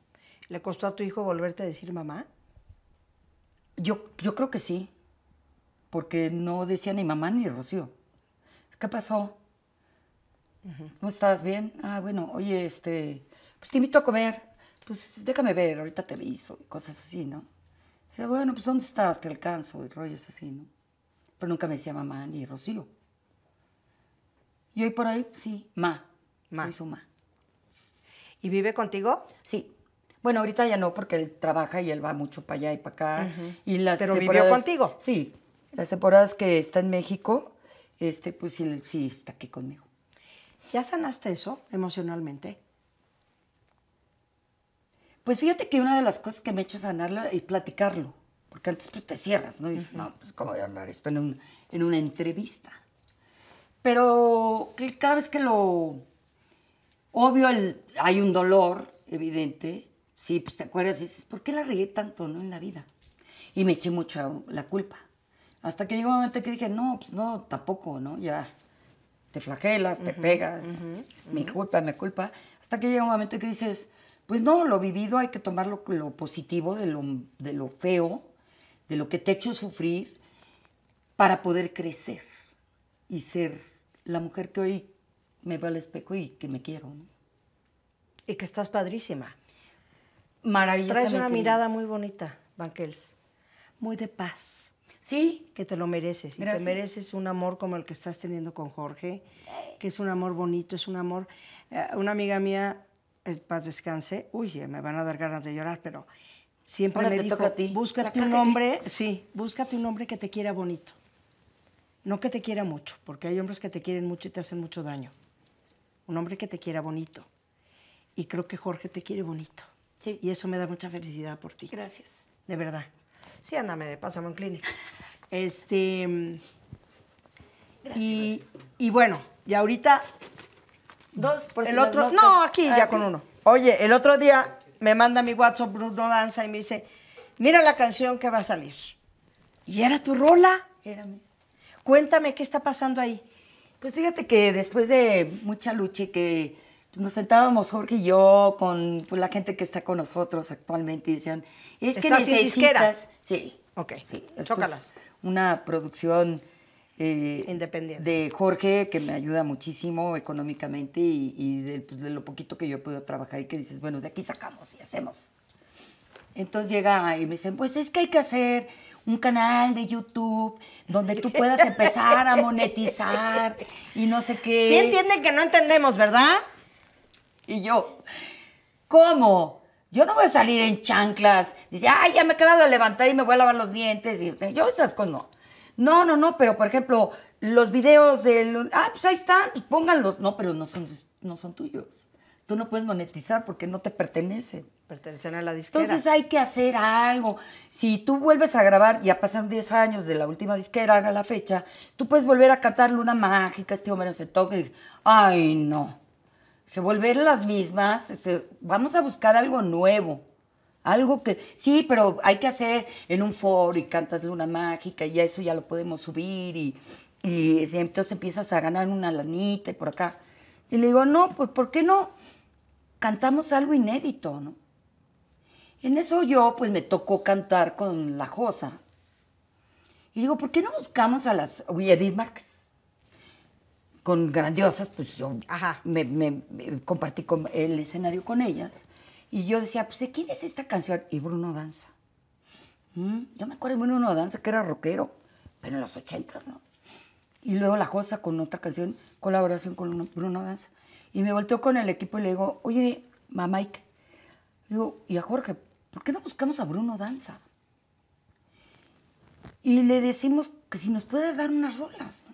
¿Le costó a tu hijo volverte a decir mamá? Yo, yo creo que sí, porque no decía ni mamá ni Rocío. ¿Qué pasó? ¿No ¿Cómo estás? ¿Bien? Ah, bueno, oye, este, pues te invito a comer pues déjame ver, ahorita te aviso, y cosas así, ¿no? O bueno, pues ¿dónde estás? Te alcanzo, y rollos así, ¿no? Pero nunca me decía mamá ni Rocío. Y hoy por ahí, sí, ma. Ma. Soy su ma. ¿Y vive contigo? Sí. Bueno, ahorita ya no, porque él trabaja y él va mucho para allá y para acá. y las Pero vivió contigo. Sí. Las temporadas que está en México, este, pues sí, sí, está aquí conmigo. ¿Ya sanaste eso emocionalmente? Pues fíjate que una de las cosas que me ha hecho sanarlo y platicarlo. Porque antes pues, te cierras, ¿no? Y dices, no, pues cómo voy a hablar esto en, una entrevista. Pero cada vez que lo... Obvio, hay un dolor evidente. Sí, pues te acuerdas y dices, ¿por qué la regué tanto, no? En la vida. Y me eché mucho la culpa. Hasta que llegó un momento que dije, no, pues no, tampoco, ¿no? Ya te flagelas, te pegas, Mi culpa, me culpa. Hasta que llega un momento que dices, pues no, lo vivido hay que tomar lo, positivo de lo, de lo feo, de lo que te he hecho sufrir, para poder crecer y ser la mujer que hoy me veo al espejo y que me quiero. Y que estás padrísima. Maravillosa. Traes una mirada muy bonita, Banquels. Muy de paz. Sí. Que te lo mereces. Y te mereces un amor como el que estás teniendo con Jorge, que es un amor bonito, es un amor. Eh, una amiga mía paz descanse, uy, me van a dar ganas de llorar, pero siempre me dijo, búscate un hombre, sí, búscate un hombre que te quiera bonito. No que te quiera mucho, porque hay hombres que te quieren mucho y te hacen mucho daño. Un hombre que te quiera bonito. Y creo que Jorge te quiere bonito. Sí. Y eso me da mucha felicidad por ti. Gracias. De verdad. Sí, ándame de pásame un clínico. Este. Mm, y, y bueno, y ahorita Dos, por El otro, no, aquí ya ah, con uno. Oye, el otro día me manda mi WhatsApp Bruno Danza y me dice, mira la canción que va a salir. ¿Y era tu rola? Era mi. Cuéntame, ¿qué está pasando ahí? Pues fíjate que después de mucha lucha y que pues, nos sentábamos Jorge y yo con pues, la gente que está con nosotros actualmente y decían, es que Sí. Ok, sí, pues, Chócalas. Una producción eh, Independiente. De Jorge, que me ayuda muchísimo económicamente y, pues, de, lo poquito que yo he podido trabajar y que dices, bueno, de aquí sacamos y hacemos. Entonces llega y me dicen, pues es que hay que hacer un canal de YouTube donde tú puedas empezar a monetizar y no sé qué. Sí entienden que no entendemos, ¿verdad? Y yo, ¿cómo? Yo no voy a salir en chanclas. Dice, ay, ya me he de levantar y me voy a lavar los dientes. Y yo esas cosas no. No, no, no, pero por ejemplo, los videos del. Ah, pues ahí están, pues pónganlos. No, pero no son, no son tuyos. Tú no puedes monetizar porque no te pertenecen. Pertenecen a la disquera. Entonces hay que hacer algo. Si tú vuelves a grabar, ya pasan 10 años de la última disquera haga la fecha, tú puedes volver a cantar Luna Mágica, este hombre se toque. ay, no. Que volver las mismas, este, vamos a buscar algo nuevo. Algo que, sí, pero hay que hacer en un foro y cantas Luna Mágica y eso ya lo podemos subir y, entonces empiezas a ganar una lanita y por acá. Y le digo, no, pues ¿por qué no cantamos algo inédito, no? En eso yo, pues me tocó cantar con La Josa. Y digo, ¿por qué no buscamos a las, uy Edith Márquez? Con grandiosas, pues yo Me, compartí el escenario con ellas. Y yo decía, pues, ¿de quién es esta canción? Y Bruno Danza. Mm, yo me acuerdo de Bruno Danza, que era rockero, pero en los ochentas, ¿no? Y luego La Josa con otra canción, colaboración con Bruno Danza. Y me volteó con el equipo y le digo, oye, mamá digo, y a Jorge, ¿por qué no buscamos a Bruno Danza? Y le decimos que si nos puede dar unas rolas.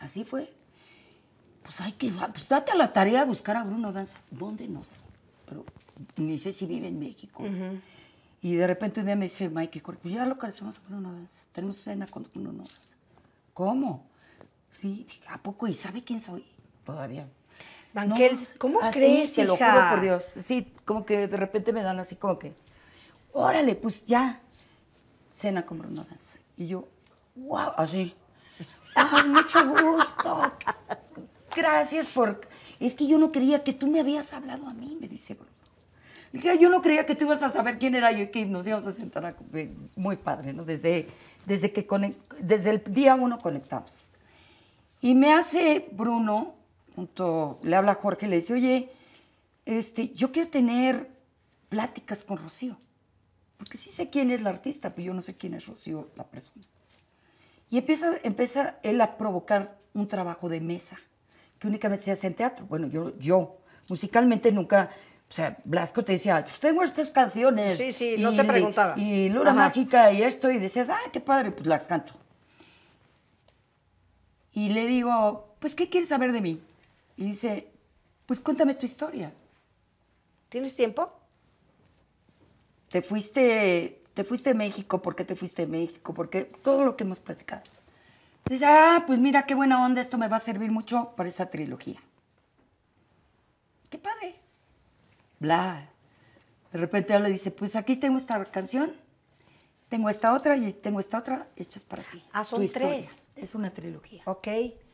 Así fue. Pues hay que, pues date a la tarea de buscar a Bruno Danza. ¿Dónde? No sé pero ni sé si vive en México. Y de repente un día me dice Mike, pues ya lo vamos a una danza. Tenemos cena con una danza. ¿Cómo? Sí, ¿a poco? ¿Y sabe quién soy? Todavía. ¿cómo crees, Te lo juro por Dios. Sí, como que de repente me dan así como que, órale, pues ya, cena con Bruno Danza. Y yo, wow, así. Ay, ah, mucho gusto. Gracias por es que yo no creía que tú me habías hablado a mí, me dice Bruno. Dije, yo no creía que tú ibas a saber quién era yo y que nos íbamos a sentar muy padre, ¿no? Desde, desde, que desde el día uno conectamos. Y me hace Bruno, junto, le habla a Jorge, le dice, oye, este, yo quiero tener pláticas con Rocío, porque sí sé quién es la artista, pero yo no sé quién es Rocío, la persona. Y empieza, empieza él a provocar un trabajo de mesa que únicamente se hace en teatro. Bueno, yo, yo musicalmente nunca... O sea, Blasco te decía, pues tengo estas canciones. Sí, sí, no te preguntaba. Y Luna Mágica y esto, y decías, ah, qué padre, pues las canto. Y le digo, pues, ¿qué quieres saber de mí? Y dice, pues cuéntame tu historia. ¿Tienes tiempo? Te fuiste, te fuiste de México, ¿por qué te fuiste a México? Porque todo lo que hemos platicado. Dice, ah, pues mira qué buena onda, esto me va a servir mucho para esa trilogía. Qué padre. Bla. De repente habla y dice, pues aquí tengo esta canción, tengo esta otra y tengo esta otra hechas para ti. Ah, son tres. Es una trilogía. Ok.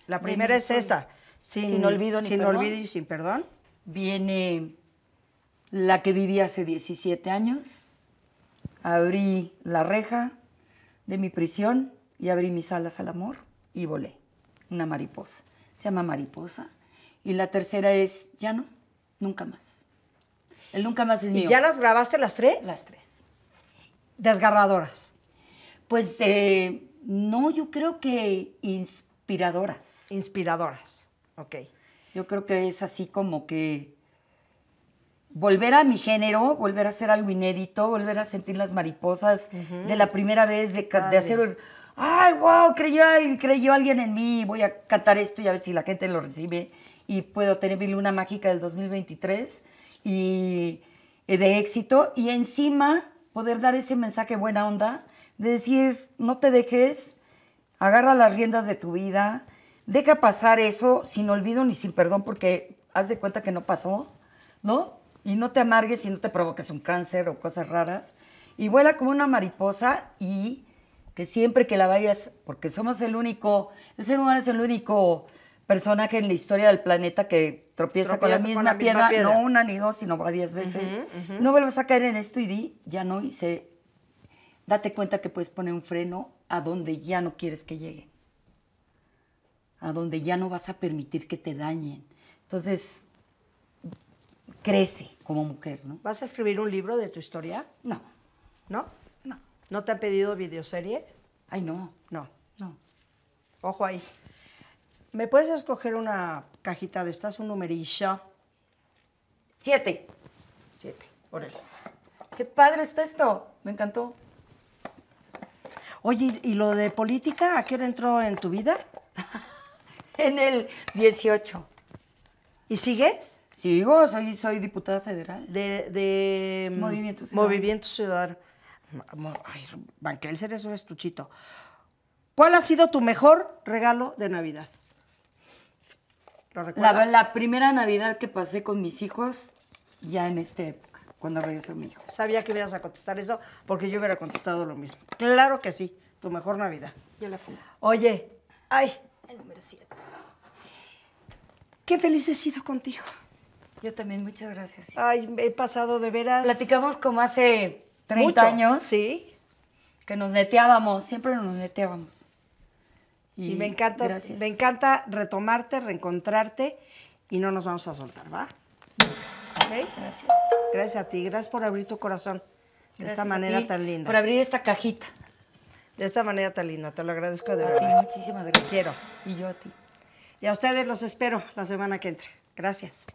La primera es esta. Sin, olvido ni sin olvido y sin perdón. Viene la que viví hace 17 años. Abrí la reja de mi prisión y abrí mis alas al amor y volé. Una mariposa. Se llama mariposa. Y la tercera es, ya no, nunca más. El nunca más es mío. ¿Y ya las grabaste las tres? Las tres. Desgarradoras. Pues eh, no, yo creo que inspiradoras. Inspiradoras, ok. Yo creo que es así como que volver a mi género, volver a hacer algo inédito, volver a sentir las mariposas de la primera vez, de hacer ay, wow, creyó, creyó alguien en mí, voy a cantar esto y a ver si la gente lo recibe y puedo tener mi luna mágica del 2023 y eh, de éxito y encima poder dar ese mensaje buena onda de decir, no te dejes, agarra las riendas de tu vida, deja pasar eso sin olvido ni sin perdón porque haz de cuenta que no pasó, ¿no? Y no te amargues y no te provoques un cáncer o cosas raras. Y vuela como una mariposa y que siempre que la vayas, porque somos el único, el ser humano es el único personaje en la historia del planeta que tropieza, con la, misma, pierna piedra, no una ni dos, sino varias veces. No vuelvas a caer en esto y di, ya no hice. Date cuenta que puedes poner un freno a donde ya no quieres que llegue, a donde ya no vas a permitir que te dañen. Entonces, crece como mujer, ¿no? ¿Vas a escribir un libro de tu historia? No. ¿No? ¿No te han pedido videoserie? Ay, no. No. No. Ojo ahí. ¿Me puedes escoger una cajita de estas, un numerilla. Siete. Siete, órale. Qué padre está esto, me encantó. Oye, ¿y lo de política a qué hora entró en tu vida? en el 18. ¿Y sigues? Sigo, soy, soy diputada federal. De, de Movimiento Ciudadano. Movimiento Ciudadano. Ay, cerezo, es un estuchito. ¿Cuál ha sido tu mejor regalo de Navidad? ¿Lo recuerdo. La, primera Navidad que pasé con mis hijos, ya en esta época, cuando regresó mi hijo. Sabía que ibas a contestar eso porque yo hubiera contestado lo mismo. Claro que sí, tu mejor Navidad. Yo la fui. Oye, ay. El número 7. Qué feliz he sido contigo. Yo también, muchas gracias. Ay, me he pasado de veras. Platicamos como hace 30 años. Sí. Que nos neteábamos, siempre nos neteábamos. Y, me, encanta, me encanta retomarte, reencontrarte y no nos vamos a soltar, ¿va? ¿Okay? Gracias. Gracias a ti, gracias por abrir tu corazón de esta manera tan linda. Por abrir esta cajita. De esta manera tan linda, te lo agradezco de a verdad. Ti, muchísimas gracias. Quiero. Y yo a ti. Y a ustedes los espero la semana que entra. Gracias.